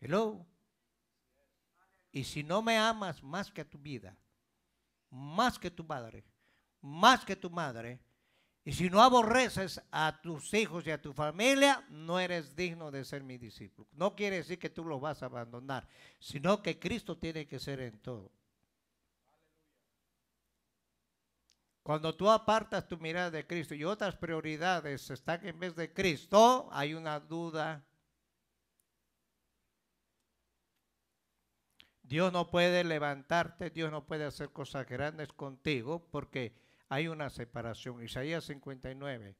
Hello. Y si no me amas más que a tu vida, más que tu padre, más que tu madre. Y si no aborreces a tus hijos y a tu familia, no eres digno de ser mi discípulo. No quiere decir que tú lo vas a abandonar, sino que Cristo tiene que ser en todo. Cuando tú apartas tu mirada de Cristo y otras prioridades están en vez de Cristo, hay una duda Dios no puede levantarte, Dios no puede hacer cosas grandes contigo porque hay una separación. Isaías 59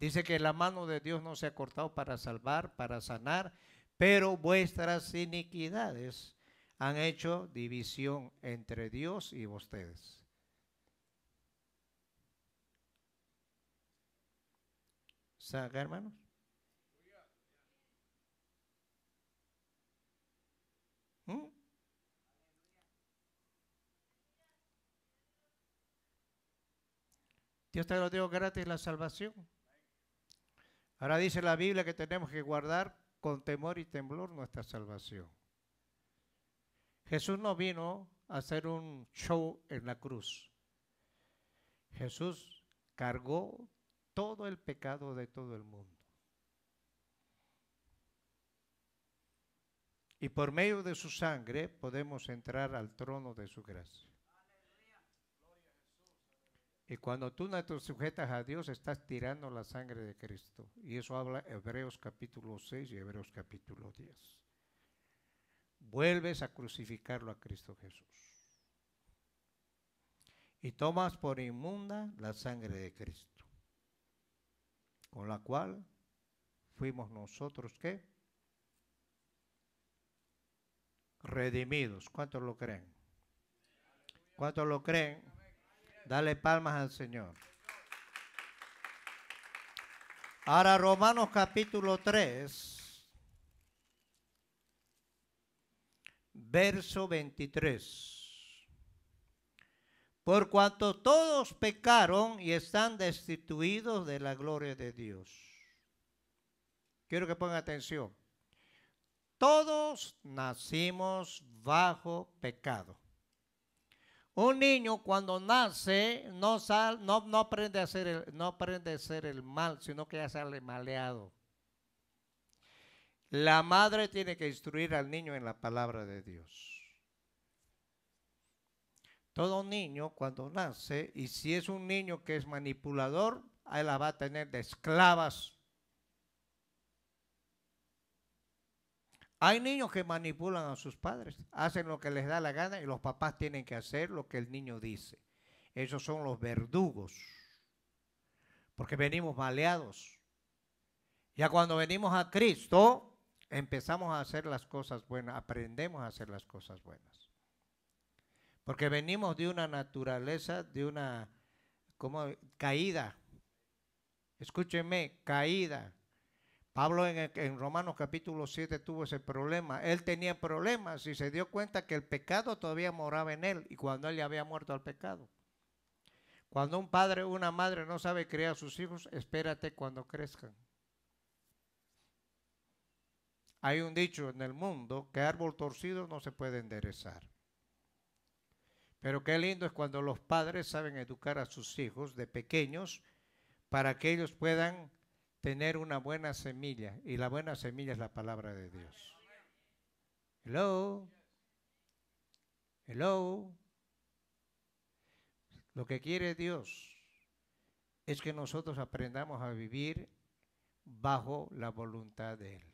dice que la mano de Dios no se ha cortado para salvar, para sanar, pero vuestras iniquidades han hecho división entre Dios y ustedes. ¿Saca, hermanos? Dios te lo digo gratis la salvación. Ahora dice la Biblia que tenemos que guardar con temor y temblor nuestra salvación. Jesús no vino a hacer un show en la cruz. Jesús cargó todo el pecado de todo el mundo. Y por medio de su sangre podemos entrar al trono de su gracia. Y cuando tú no te sujetas a Dios, estás tirando la sangre de Cristo. Y eso habla Hebreos capítulo 6 y Hebreos capítulo 10. Vuelves a crucificarlo a Cristo Jesús y tomas por inmunda la sangre de Cristo, con la cual fuimos nosotros qué? Redimidos. ¿Cuántos lo creen? ¿Cuántos lo creen? Dale palmas al Señor. Ahora Romanos capítulo 3, verso 23. Por cuanto todos pecaron y están destituidos de la gloria de Dios. Quiero que pongan atención. Todos nacimos bajo pecado. Un niño cuando nace no, sal, no, no, aprende a hacer el, no aprende a el mal, sino que ya sale maleado. La madre tiene que instruir al niño en la palabra de Dios. Todo niño cuando nace, y si es un niño que es manipulador, él la va a tener de esclavas Hay niños que manipulan a sus padres, hacen lo que les da la gana y los papás tienen que hacer lo que el niño dice. Esos son los verdugos, porque venimos baleados. Ya cuando venimos a Cristo, empezamos a hacer las cosas buenas, aprendemos a hacer las cosas buenas. Porque venimos de una naturaleza, de una como, caída. Escúchenme, caída. Pablo en, Romanos capítulo 7 tuvo ese problema. Él tenía problemas y se dio cuenta que el pecado todavía moraba en él y cuando él ya había muerto al pecado. Cuando un padre o una madre no sabe criar a sus hijos, espérate cuando crezcan. Hay un dicho en el mundo que árbol torcido no se puede enderezar. Pero qué lindo es cuando los padres saben educar a sus hijos de pequeños para que ellos puedan tener una buena semilla. Y la buena semilla es la palabra de Dios. Hello. Hello. Lo que quiere Dios es que nosotros aprendamos a vivir bajo la voluntad de Él,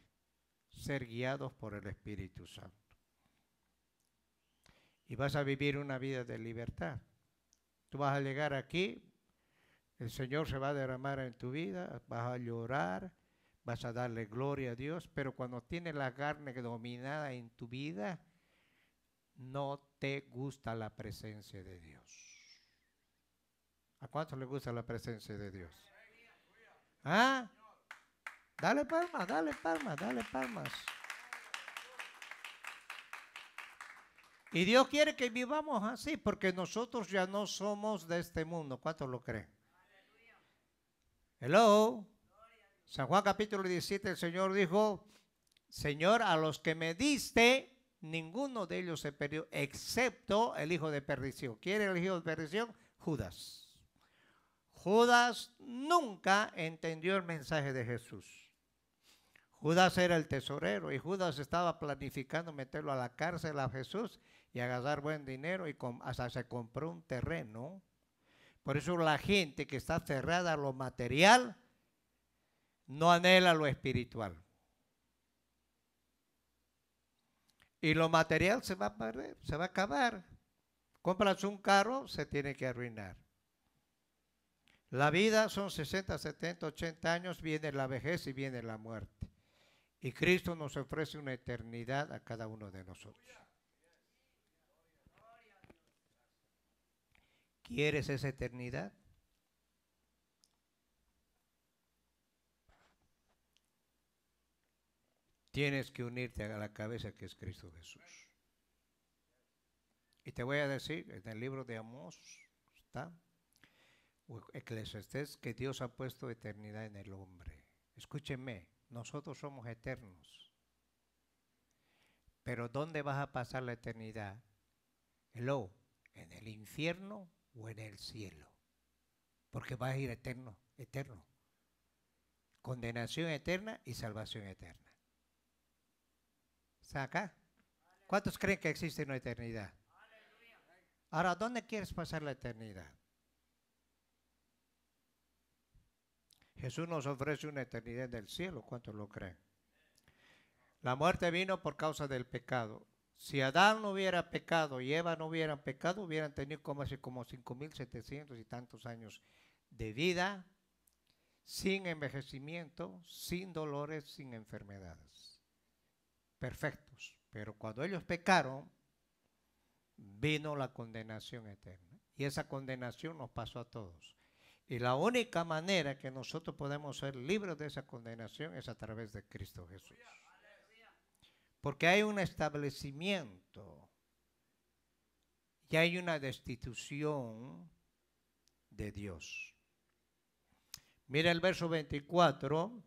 ser guiados por el Espíritu Santo. Y vas a vivir una vida de libertad. Tú vas a llegar aquí el Señor se va a derramar en tu vida, vas a llorar, vas a darle gloria a Dios, pero cuando tiene la carne dominada en tu vida, no te gusta la presencia de Dios. ¿A cuánto le gusta la presencia de Dios? ¿Ah? Dale palmas, dale palmas, dale palmas. Y Dios quiere que vivamos así, porque nosotros ya no somos de este mundo. ¿Cuántos lo creen? Hello. San Juan capítulo 17, el Señor dijo, Señor, a los que me diste, ninguno de ellos se perdió, excepto el hijo de perdición. ¿Quién era el hijo de perdición? Judas. Judas nunca entendió el mensaje de Jesús. Judas era el tesorero y Judas estaba planificando meterlo a la cárcel a Jesús y agarrar buen dinero y hasta se compró un terreno por eso la gente que está cerrada a lo material no anhela lo espiritual. Y lo material se va a perder, se va a acabar. Compras un carro, se tiene que arruinar. La vida son 60, 70, 80 años, viene la vejez y viene la muerte. Y Cristo nos ofrece una eternidad a cada uno de nosotros. ¿Quieres esa eternidad? Tienes que unirte a la cabeza que es Cristo Jesús. Y te voy a decir, en el libro de Amós está, Eclesiastés, que Dios ha puesto eternidad en el hombre. Escúcheme, nosotros somos eternos. Pero ¿dónde vas a pasar la eternidad? Hello, en el infierno o en el cielo. Porque va a ir eterno, eterno. Condenación eterna y salvación eterna. ¿Está acá? ¿Cuántos creen que existe una eternidad? Ahora, ¿dónde quieres pasar la eternidad? Jesús nos ofrece una eternidad en el cielo, ¿cuántos lo creen? La muerte vino por causa del pecado. Si Adán no hubiera pecado y Eva no hubieran pecado, hubieran tenido como hace como 5.700 y tantos años de vida, sin envejecimiento, sin dolores, sin enfermedades. Perfectos. Pero cuando ellos pecaron, vino la condenación eterna. Y esa condenación nos pasó a todos. Y la única manera que nosotros podemos ser libres de esa condenación es a través de Cristo Jesús. Porque hay un establecimiento y hay una destitución de Dios. Mira el verso 24.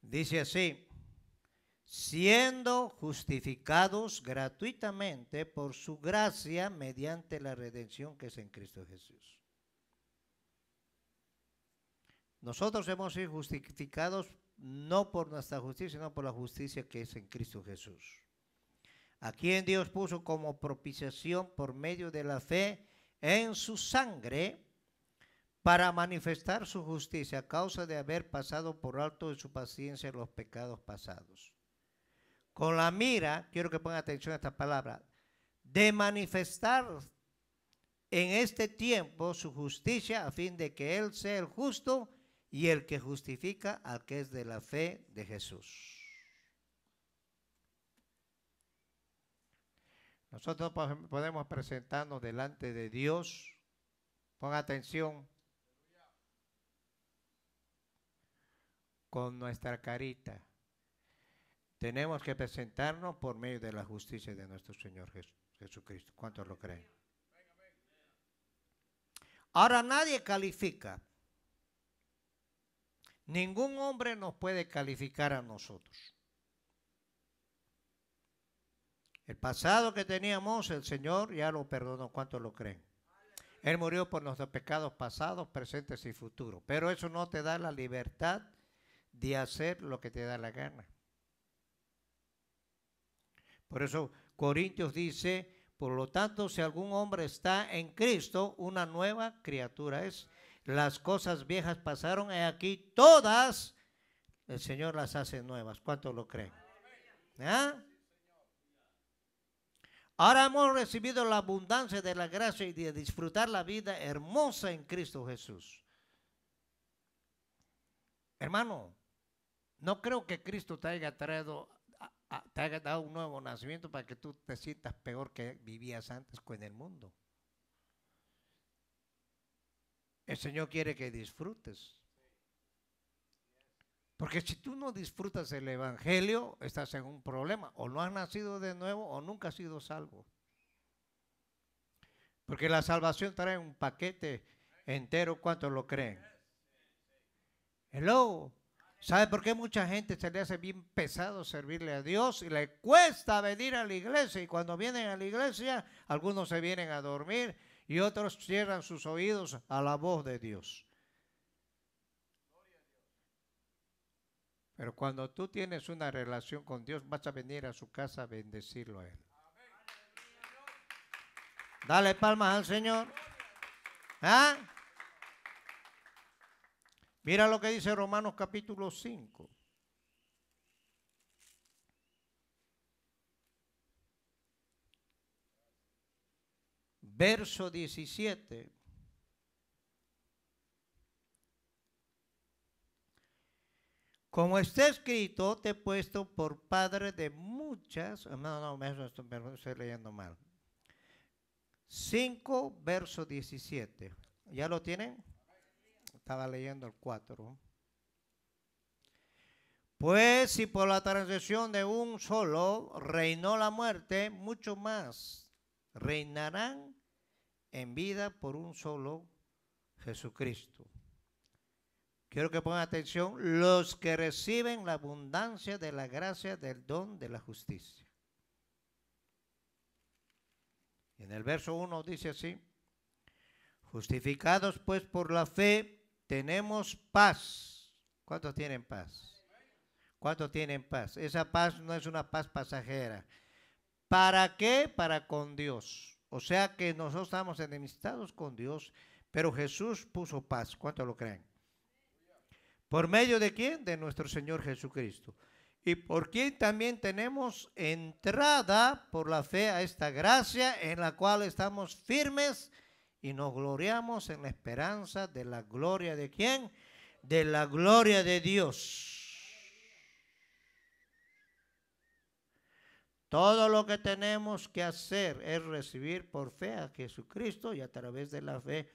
Dice así, siendo justificados gratuitamente por su gracia mediante la redención que es en Cristo Jesús. Nosotros hemos sido justificados no por nuestra justicia, sino por la justicia que es en Cristo Jesús. A quien Dios puso como propiciación por medio de la fe en su sangre para manifestar su justicia a causa de haber pasado por alto de su paciencia los pecados pasados. Con la mira, quiero que pongan atención a esta palabra, de manifestar en este tiempo su justicia a fin de que Él sea el justo y el que justifica al que es de la fe de Jesús. Nosotros podemos presentarnos delante de Dios. Pon atención. Con nuestra carita. Tenemos que presentarnos por medio de la justicia de nuestro Señor Jesucristo. ¿Cuántos lo creen? Ahora nadie califica. Ningún hombre nos puede calificar a nosotros. El pasado que teníamos, el Señor ya lo perdonó. ¿Cuántos lo creen? Él murió por nuestros pecados pasados, presentes y futuros. Pero eso no te da la libertad de hacer lo que te da la gana. Por eso Corintios dice, por lo tanto, si algún hombre está en Cristo, una nueva criatura es las cosas viejas pasaron, y aquí todas el Señor las hace nuevas. Cuánto lo creen? ¿Ah? Ahora hemos recibido la abundancia de la gracia y de disfrutar la vida hermosa en Cristo Jesús. Hermano, no creo que Cristo te haya traído, te haya dado un nuevo nacimiento para que tú te sientas peor que vivías antes con el mundo. El Señor quiere que disfrutes. Porque si tú no disfrutas el Evangelio, estás en un problema. O no has nacido de nuevo o nunca has sido salvo. Porque la salvación trae un paquete entero. ¿Cuántos lo creen? Hello. ¿Sabe por qué mucha gente se le hace bien pesado servirle a Dios y le cuesta venir a la iglesia? Y cuando vienen a la iglesia, algunos se vienen a dormir, y otros cierran sus oídos a la voz de Dios. Pero cuando tú tienes una relación con Dios, vas a venir a su casa a bendecirlo a Él. Dale palmas al Señor. ¿Ah? Mira lo que dice Romanos capítulo 5. verso 17. Como está escrito, te he puesto por padre de muchas. No, no, estoy, estoy leyendo mal. 5, verso 17. ¿Ya lo tienen? Estaba leyendo el 4. Pues si por la transgresión de un solo reinó la muerte, mucho más reinarán en vida por un solo Jesucristo. Quiero que pongan atención, los que reciben la abundancia de la gracia del don de la justicia. En el verso 1 dice así, justificados pues por la fe, tenemos paz. ¿Cuántos tienen paz? ¿Cuántos tienen paz? Esa paz no es una paz pasajera. ¿Para qué? Para con Dios. O sea que nosotros estamos enemistados con Dios, pero Jesús puso paz. ¿Cuánto lo creen? ¿Por medio de quién? De nuestro Señor Jesucristo. Y por quién también tenemos entrada por la fe a esta gracia en la cual estamos firmes y nos gloriamos en la esperanza de la gloria de quién? De la gloria de Dios. Todo lo que tenemos que hacer es recibir por fe a Jesucristo y a través de la fe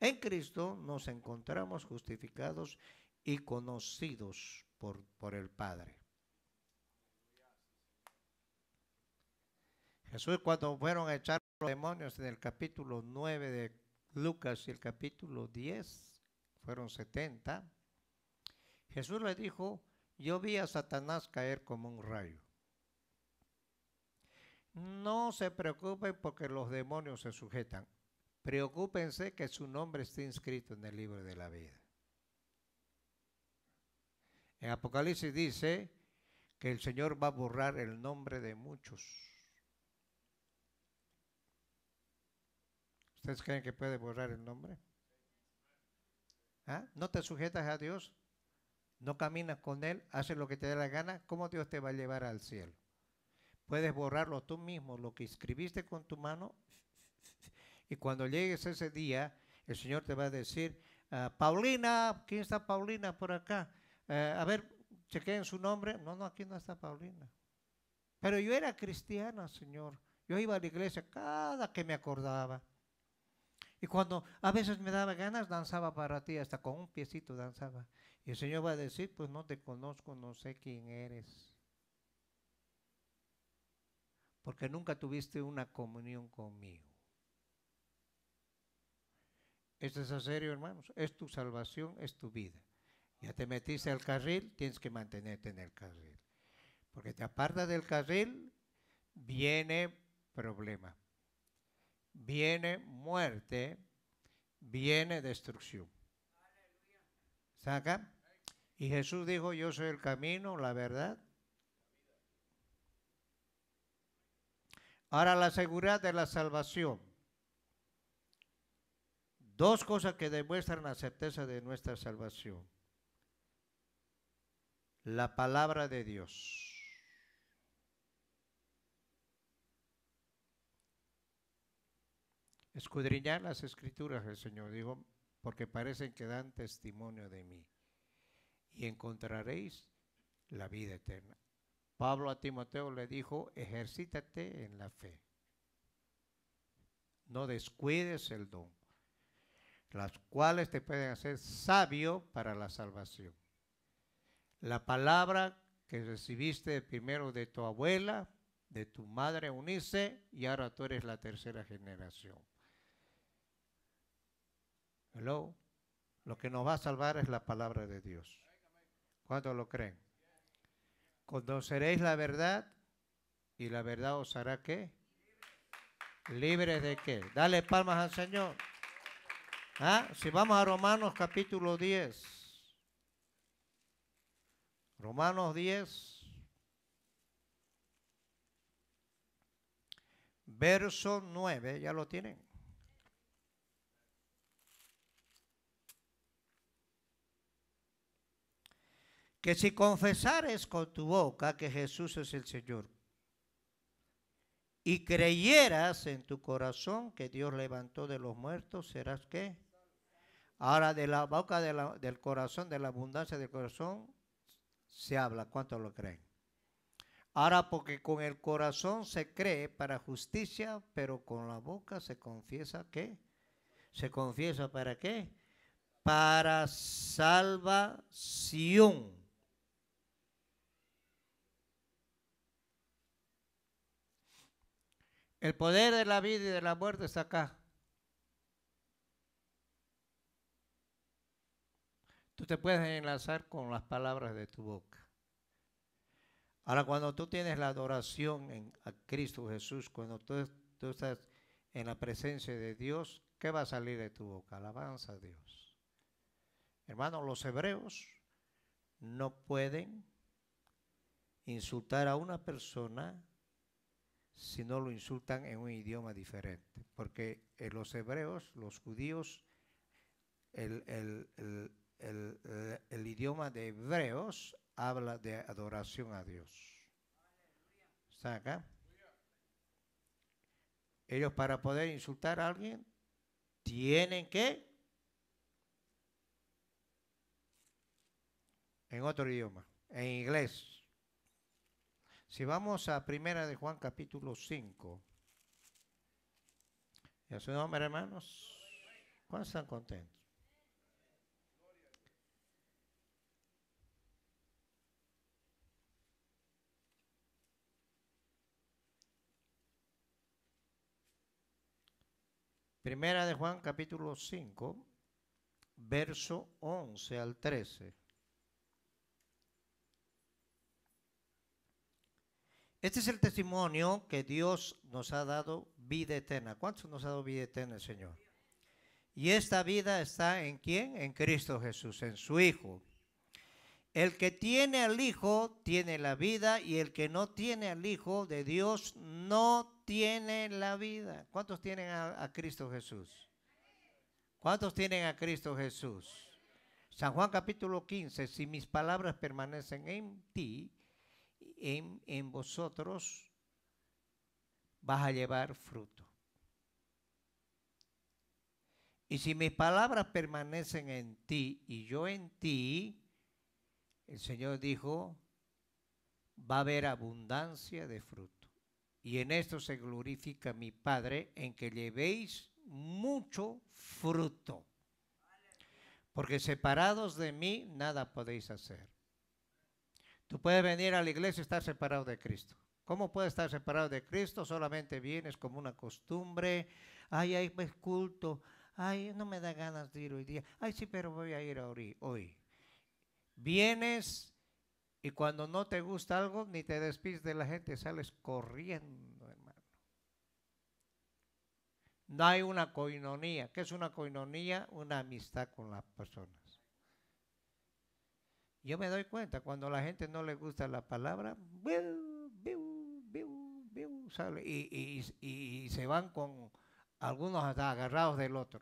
en Cristo nos encontramos justificados y conocidos por, por el Padre. Jesús cuando fueron a echar los demonios en el capítulo 9 de Lucas y el capítulo 10, fueron 70, Jesús le dijo, yo vi a Satanás caer como un rayo. No se preocupen porque los demonios se sujetan. Preocúpense que su nombre esté inscrito en el libro de la vida. En Apocalipsis dice que el Señor va a borrar el nombre de muchos. ¿Ustedes creen que puede borrar el nombre? ¿Ah? ¿No te sujetas a Dios? ¿No caminas con Él? ¿Haces lo que te dé la gana? ¿Cómo Dios te va a llevar al cielo? Puedes borrarlo tú mismo, lo que escribiste con tu mano. Y cuando llegues ese día, el Señor te va a decir, ah, Paulina, ¿quién está Paulina por acá? Ah, a ver, chequeen su nombre. No, no, aquí no está Paulina. Pero yo era cristiana, Señor. Yo iba a la iglesia cada que me acordaba. Y cuando a veces me daba ganas, danzaba para ti, hasta con un piecito danzaba. Y el Señor va a decir, pues no te conozco, no sé quién eres porque nunca tuviste una comunión conmigo. Esto es a serio, hermanos. Es tu salvación, es tu vida. Ya te metiste al carril, tienes que mantenerte en el carril. Porque te apartas del carril, viene problema. Viene muerte, viene destrucción. ¿Saca? Y Jesús dijo, yo soy el camino, la verdad Ahora, la seguridad de la salvación. Dos cosas que demuestran la certeza de nuestra salvación. La palabra de Dios. Escudriñar las escrituras, el Señor dijo, porque parecen que dan testimonio de mí. Y encontraréis la vida eterna. Pablo a Timoteo le dijo, ejercítate en la fe. No descuides el don, las cuales te pueden hacer sabio para la salvación. La palabra que recibiste primero de tu abuela, de tu madre uníse y ahora tú eres la tercera generación. Lo que nos va a salvar es la palabra de Dios. ¿Cuántos lo creen? Conoceréis la verdad y la verdad os hará qué? Libres de qué? Dale palmas al Señor. ¿Ah? Si vamos a Romanos capítulo 10. Romanos 10. Verso 9, ya lo tienen. que si confesares con tu boca que Jesús es el Señor y creyeras en tu corazón que Dios levantó de los muertos, serás qué? Ahora de la boca del corazón, de la abundancia del corazón, se habla. ¿cuánto lo creen? Ahora porque con el corazón se cree para justicia, pero con la boca se confiesa qué? Se confiesa para qué? Para salvación. El poder de la vida y de la muerte está acá. Tú te puedes enlazar con las palabras de tu boca. Ahora, cuando tú tienes la adoración en, a Cristo Jesús, cuando tú, tú estás en la presencia de Dios, ¿qué va a salir de tu boca? Alabanza a Dios. Hermanos, los hebreos no pueden insultar a una persona si no lo insultan en un idioma diferente. Porque en eh, los hebreos, los judíos, el, idioma de hebreos habla de adoración a Dios. ¿Están acá? Ellos para poder insultar a alguien tienen que en otro idioma, en inglés. Si vamos a Primera de Juan capítulo 5. Y a su nombre, hermanos, ¿cuántos están contentos? Primera de Juan capítulo 5, verso 11 al 13. Este es el testimonio que Dios nos ha dado vida eterna. ¿Cuántos nos ha dado vida eterna Señor? Y esta vida está en quién? En Cristo Jesús, en su Hijo. El que tiene al Hijo tiene la vida y el que no tiene al Hijo de Dios no tiene la vida. ¿Cuántos tienen a, a Cristo Jesús? ¿Cuántos tienen a Cristo Jesús? San Juan capítulo 15, si mis palabras permanecen en ti en, vosotros, vas a llevar fruto. Y si mis palabras permanecen en ti y yo en ti, el Señor dijo, va a haber abundancia de fruto. Y en esto se glorifica mi Padre, en que llevéis mucho fruto. Porque separados de mí nada podéis hacer. Tú puedes venir a la iglesia y estar separado de Cristo. ¿Cómo puedes estar separado de Cristo? Solamente vienes como una costumbre. Ay, ay, me pues, culto. Ay, no me da ganas de ir hoy día. Ay, sí, pero voy a ir hoy. Vienes y cuando no te gusta algo, ni te despides de la gente, sales corriendo, hermano. No hay una coinonía. ¿Qué es una coinonía? Una amistad con las personas. Yo me doy cuenta cuando a la gente no le gusta la palabra, y, se van con algunos agarrados del otro.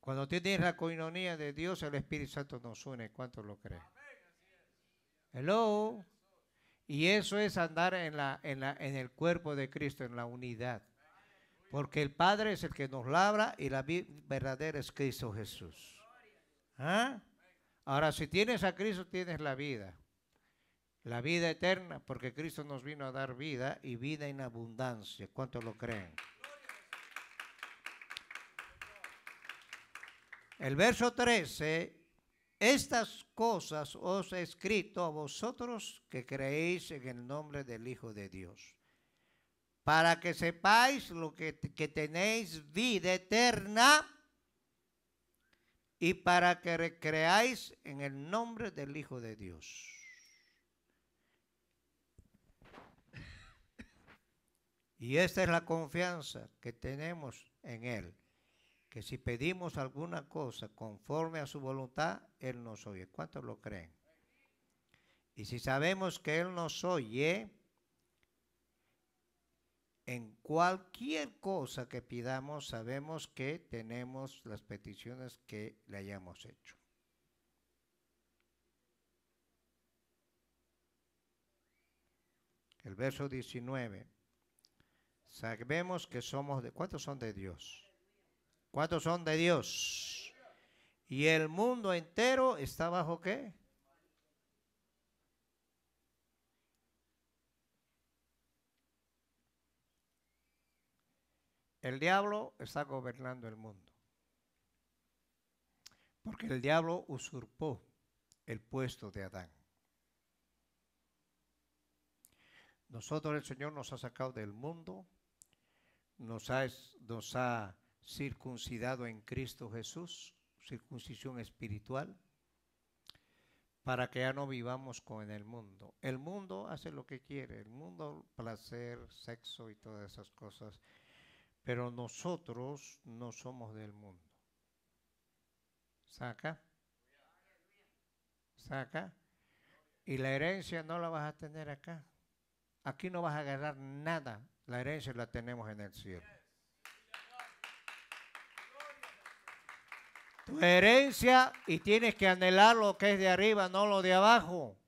Cuando tienes la coinonía de Dios, el Espíritu Santo nos une. ¿Cuántos lo creen? Hello. Y eso es andar en, en, la, en el cuerpo de Cristo, en la unidad. Porque el Padre es el que nos labra y la verdadera es Cristo Jesús. ¿Ah? Ahora, si tienes a Cristo, tienes la vida. La vida eterna, porque Cristo nos vino a dar vida y vida en abundancia. ¿Cuántos lo creen? El verso 13, estas cosas os he escrito a vosotros que creéis en el nombre del Hijo de Dios, para que sepáis lo que, que tenéis vida eterna y para que recreáis en el nombre del Hijo de Dios. Y esta es la confianza que tenemos en Él, que si pedimos alguna cosa conforme a su voluntad, Él nos oye. ¿Cuántos lo creen? Y si sabemos que Él nos oye, en cualquier cosa que pidamos, sabemos que tenemos las peticiones que le hayamos hecho. El verso 19. Sabemos que somos de... ¿Cuántos son de Dios? ¿Cuántos son de Dios? Y el mundo entero está bajo qué? El diablo está gobernando el mundo. Porque el diablo usurpó el puesto de Adán. Nosotros el Señor nos ha sacado del mundo, nos ha, circuncidado en Cristo Jesús, circuncisión espiritual, para que ya no vivamos con el mundo. El mundo hace lo que quiere, el mundo placer, sexo y todas esas cosas pero nosotros no somos del mundo. Saca. Saca. Y la herencia no la vas a tener acá. Aquí no vas a agarrar nada. La herencia la tenemos en el cielo. Tu herencia y tienes que anhelar lo que es de arriba, no lo de abajo.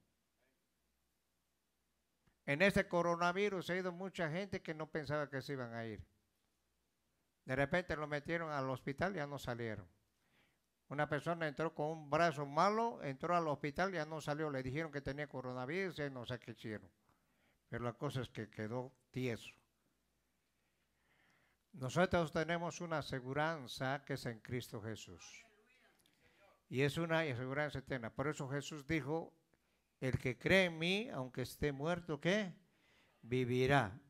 En este coronavirus ha ido mucha gente que no pensaba que se iban a ir. De repente lo metieron al hospital y ya no salieron. Una persona entró con un brazo malo, entró al hospital y ya no salió. Le dijeron que tenía coronavirus y eh, no sé qué hicieron. Pero la cosa es que quedó tieso. Nosotros tenemos una aseguranza que es en Cristo Jesús. Y es una aseguranza eterna. Por eso Jesús dijo, el que cree en mí, aunque esté muerto, ¿qué? Vivirá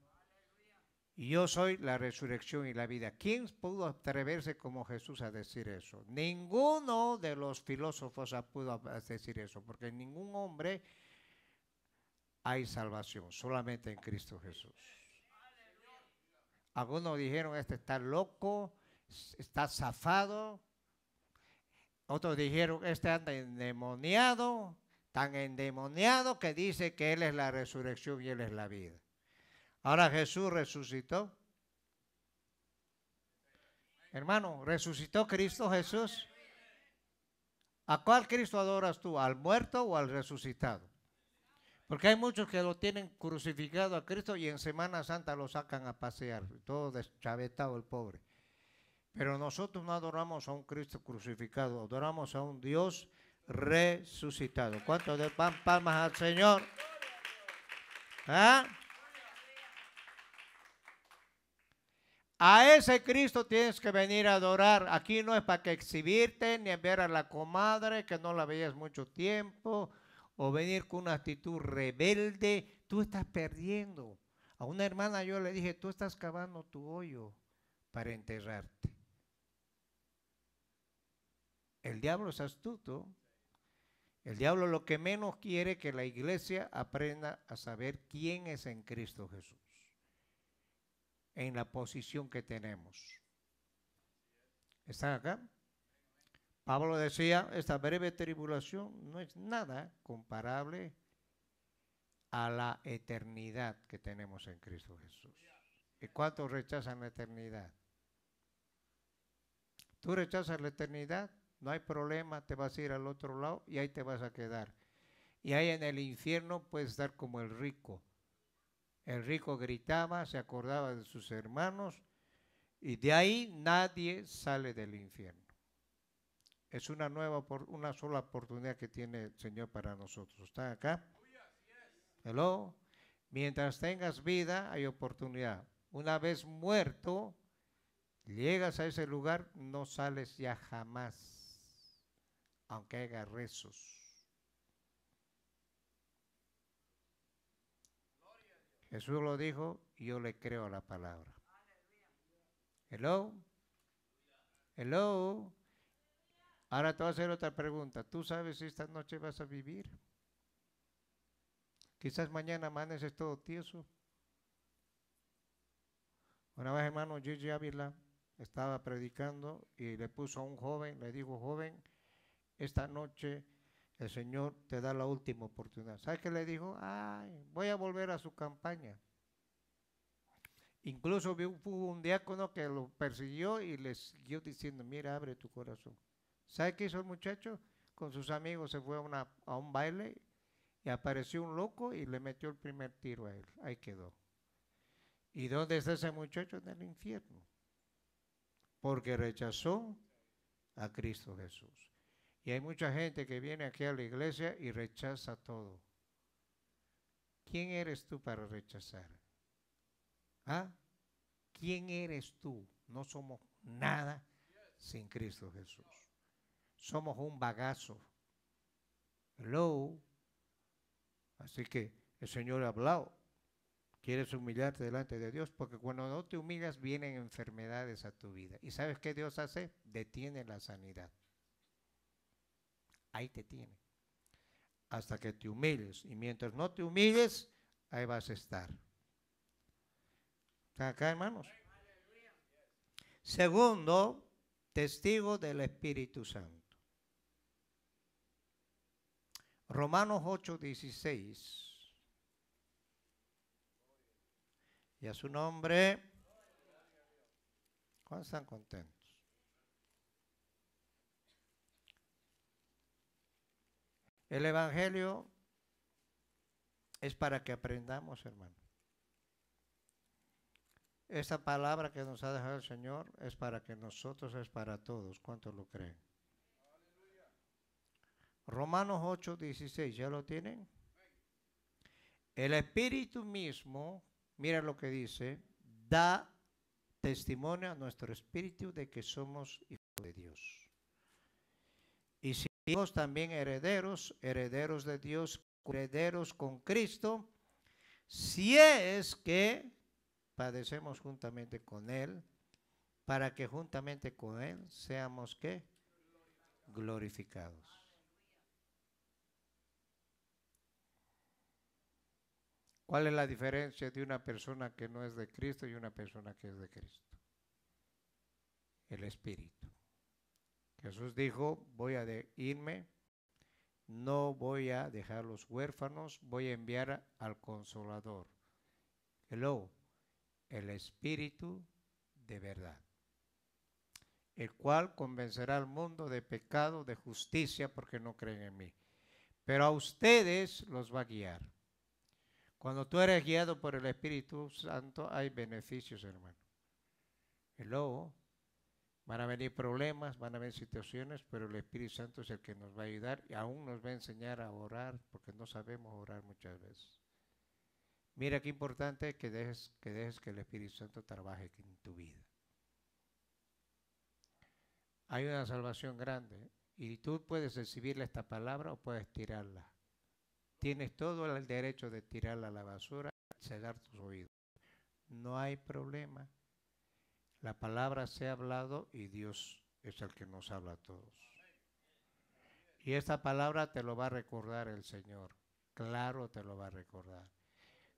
yo soy la resurrección y la vida. ¿Quién pudo atreverse como Jesús a decir eso? Ninguno de los filósofos pudo decir eso, porque en ningún hombre hay salvación, solamente en Cristo Jesús. Algunos dijeron, este está loco, está zafado. Otros dijeron, este anda endemoniado, tan endemoniado que dice que Él es la resurrección y Él es la vida. Ahora Jesús resucitó. Hermano, ¿resucitó Cristo Jesús? ¿A cuál Cristo adoras tú? ¿Al muerto o al resucitado? Porque hay muchos que lo tienen crucificado a Cristo y en Semana Santa lo sacan a pasear, todo deschavetado el pobre. Pero nosotros no adoramos a un Cristo crucificado, adoramos a un Dios resucitado. ¿Cuántos de pan palmas al Señor? ¿Ah? A ese Cristo tienes que venir a adorar. Aquí no es para que exhibirte, ni enviar a la comadre que no la veías mucho tiempo, o venir con una actitud rebelde. Tú estás perdiendo. A una hermana yo le dije, tú estás cavando tu hoyo para enterrarte. El diablo es astuto. El diablo lo que menos quiere que la iglesia aprenda a saber quién es en Cristo Jesús en la posición que tenemos. ¿Están acá? Pablo decía, esta breve tribulación no es nada comparable a la eternidad que tenemos en Cristo Jesús. ¿Y cuántos rechazan la eternidad? Tú rechazas la eternidad, no hay problema, te vas a ir al otro lado y ahí te vas a quedar. Y ahí en el infierno puedes estar como el rico, Enrico rico gritaba, se acordaba de sus hermanos y de ahí nadie sale del infierno. Es una nueva, una sola oportunidad que tiene el Señor para nosotros. ¿Están acá? Hello. Mientras tengas vida, hay oportunidad. Una vez muerto, llegas a ese lugar, no sales ya jamás, aunque haga rezos. Jesús lo dijo y yo le creo a la palabra. Hello. Hello. Ahora te voy a hacer otra pregunta. ¿Tú sabes si esta noche vas a vivir? Quizás mañana amaneces todo tieso. Una vez, hermano Gigi Ávila estaba predicando y le puso a un joven, le dijo, joven, esta noche el Señor te da la última oportunidad. ¿Sabes qué le dijo? Ay, voy a volver a su campaña. Incluso hubo un diácono que lo persiguió y le siguió diciendo, mira, abre tu corazón. ¿Sabe qué hizo el muchacho? Con sus amigos se fue a, a un baile y apareció un loco y le metió el primer tiro a él. Ahí quedó. ¿Y dónde está ese muchacho? En el infierno. Porque rechazó a Cristo Jesús. Y hay mucha gente que viene aquí a la iglesia y rechaza todo. ¿Quién eres tú para rechazar? ¿Ah? ¿Quién eres tú? No somos nada sin Cristo Jesús. Somos un bagazo. Hello. Así que el Señor ha hablado. Quieres humillarte delante de Dios porque cuando no te humillas vienen enfermedades a tu vida. ¿Y sabes qué Dios hace? Detiene la sanidad ahí te tiene. Hasta que te humilles. Y mientras no te humilles, ahí vas a estar. ¿Están acá, hermanos? Segundo, testigo del Espíritu Santo. Romanos 8, 16. Y a su nombre, ¿Cuántos están contentos? El Evangelio es para que aprendamos, hermano. Esta palabra que nos ha dejado el Señor es para que nosotros, es para todos. ¿Cuántos lo creen? Romanos 8, 16, ¿ya lo tienen? El Espíritu mismo, mira lo que dice, da testimonio a nuestro Espíritu de que somos hijos de Dios. Y si y también herederos, herederos de Dios, herederos con Cristo, si es que padecemos juntamente con Él, para que juntamente con Él seamos ¿qué? glorificados. ¿Cuál es la diferencia de una persona que no es de Cristo y una persona que es de Cristo? El Espíritu. Jesús dijo, voy a irme, no voy a dejar los huérfanos, voy a enviar al consolador. Hello, el Espíritu de verdad, el cual convencerá al mundo de pecado, de justicia, porque no creen en mí. Pero a ustedes los va a guiar. Cuando tú eres guiado por el Espíritu Santo hay beneficios, hermano. Hello, Van a venir problemas, van a venir situaciones, pero el Espíritu Santo es el que nos va a ayudar y aún nos va a enseñar a orar, porque no sabemos orar muchas veces. Mira qué importante que dejes que, dejes que el Espíritu Santo trabaje en tu vida. Hay una salvación grande ¿eh? y tú puedes recibirle esta palabra o puedes tirarla. Tienes todo el derecho de tirarla a la basura, cerrar tus oídos. No hay problema. La palabra se ha hablado y Dios es el que nos habla a todos. Y esta palabra te lo va a recordar el Señor. Claro, te lo va a recordar.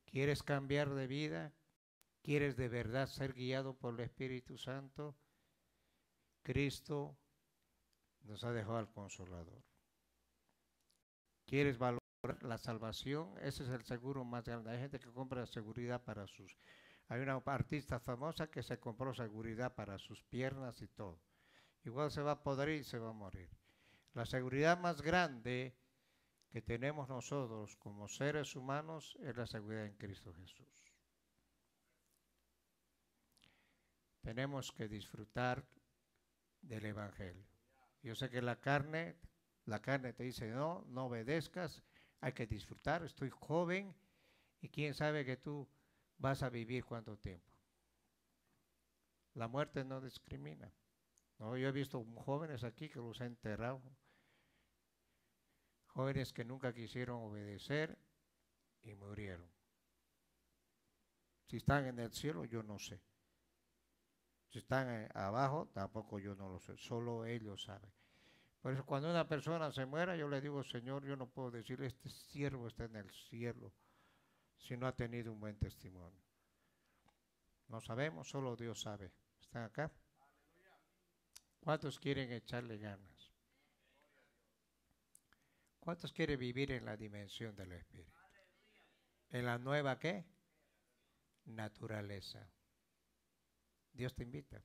¿Quieres cambiar de vida? ¿Quieres de verdad ser guiado por el Espíritu Santo? Cristo nos ha dejado al Consolador. ¿Quieres valorar la salvación? Ese es el seguro más grande. Hay gente que compra seguridad para sus hay una artista famosa que se compró seguridad para sus piernas y todo. Igual se va a podrir y se va a morir. La seguridad más grande que tenemos nosotros como seres humanos es la seguridad en Cristo Jesús. Tenemos que disfrutar del Evangelio. Yo sé que la carne, la carne te dice, no, no obedezcas, hay que disfrutar, estoy joven y quién sabe que tú vas a vivir cuánto tiempo. La muerte no discrimina. No, yo he visto jóvenes aquí que los he enterrado. Jóvenes que nunca quisieron obedecer y murieron. Si están en el cielo, yo no sé. Si están eh, abajo, tampoco yo no lo sé. Solo ellos saben. Por eso cuando una persona se muera, yo le digo, Señor, yo no puedo decirle, este siervo está en el cielo si no ha tenido un buen testimonio. No sabemos, solo Dios sabe. ¿Están acá? ¿Cuántos quieren echarle ganas? ¿Cuántos quieren vivir en la dimensión del Espíritu? ¿En la nueva qué? Naturaleza. Dios te invita.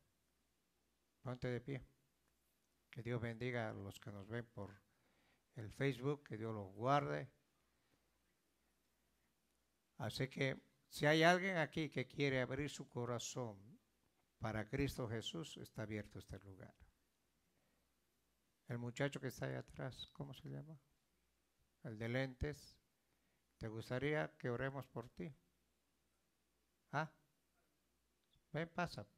Ponte de pie. Que Dios bendiga a los que nos ven por el Facebook, que Dios los guarde Así que si hay alguien aquí que quiere abrir su corazón para Cristo Jesús, está abierto este lugar. El muchacho que está ahí atrás, ¿cómo se llama? El de lentes. ¿Te gustaría que oremos por ti? Ah, ven, pasa.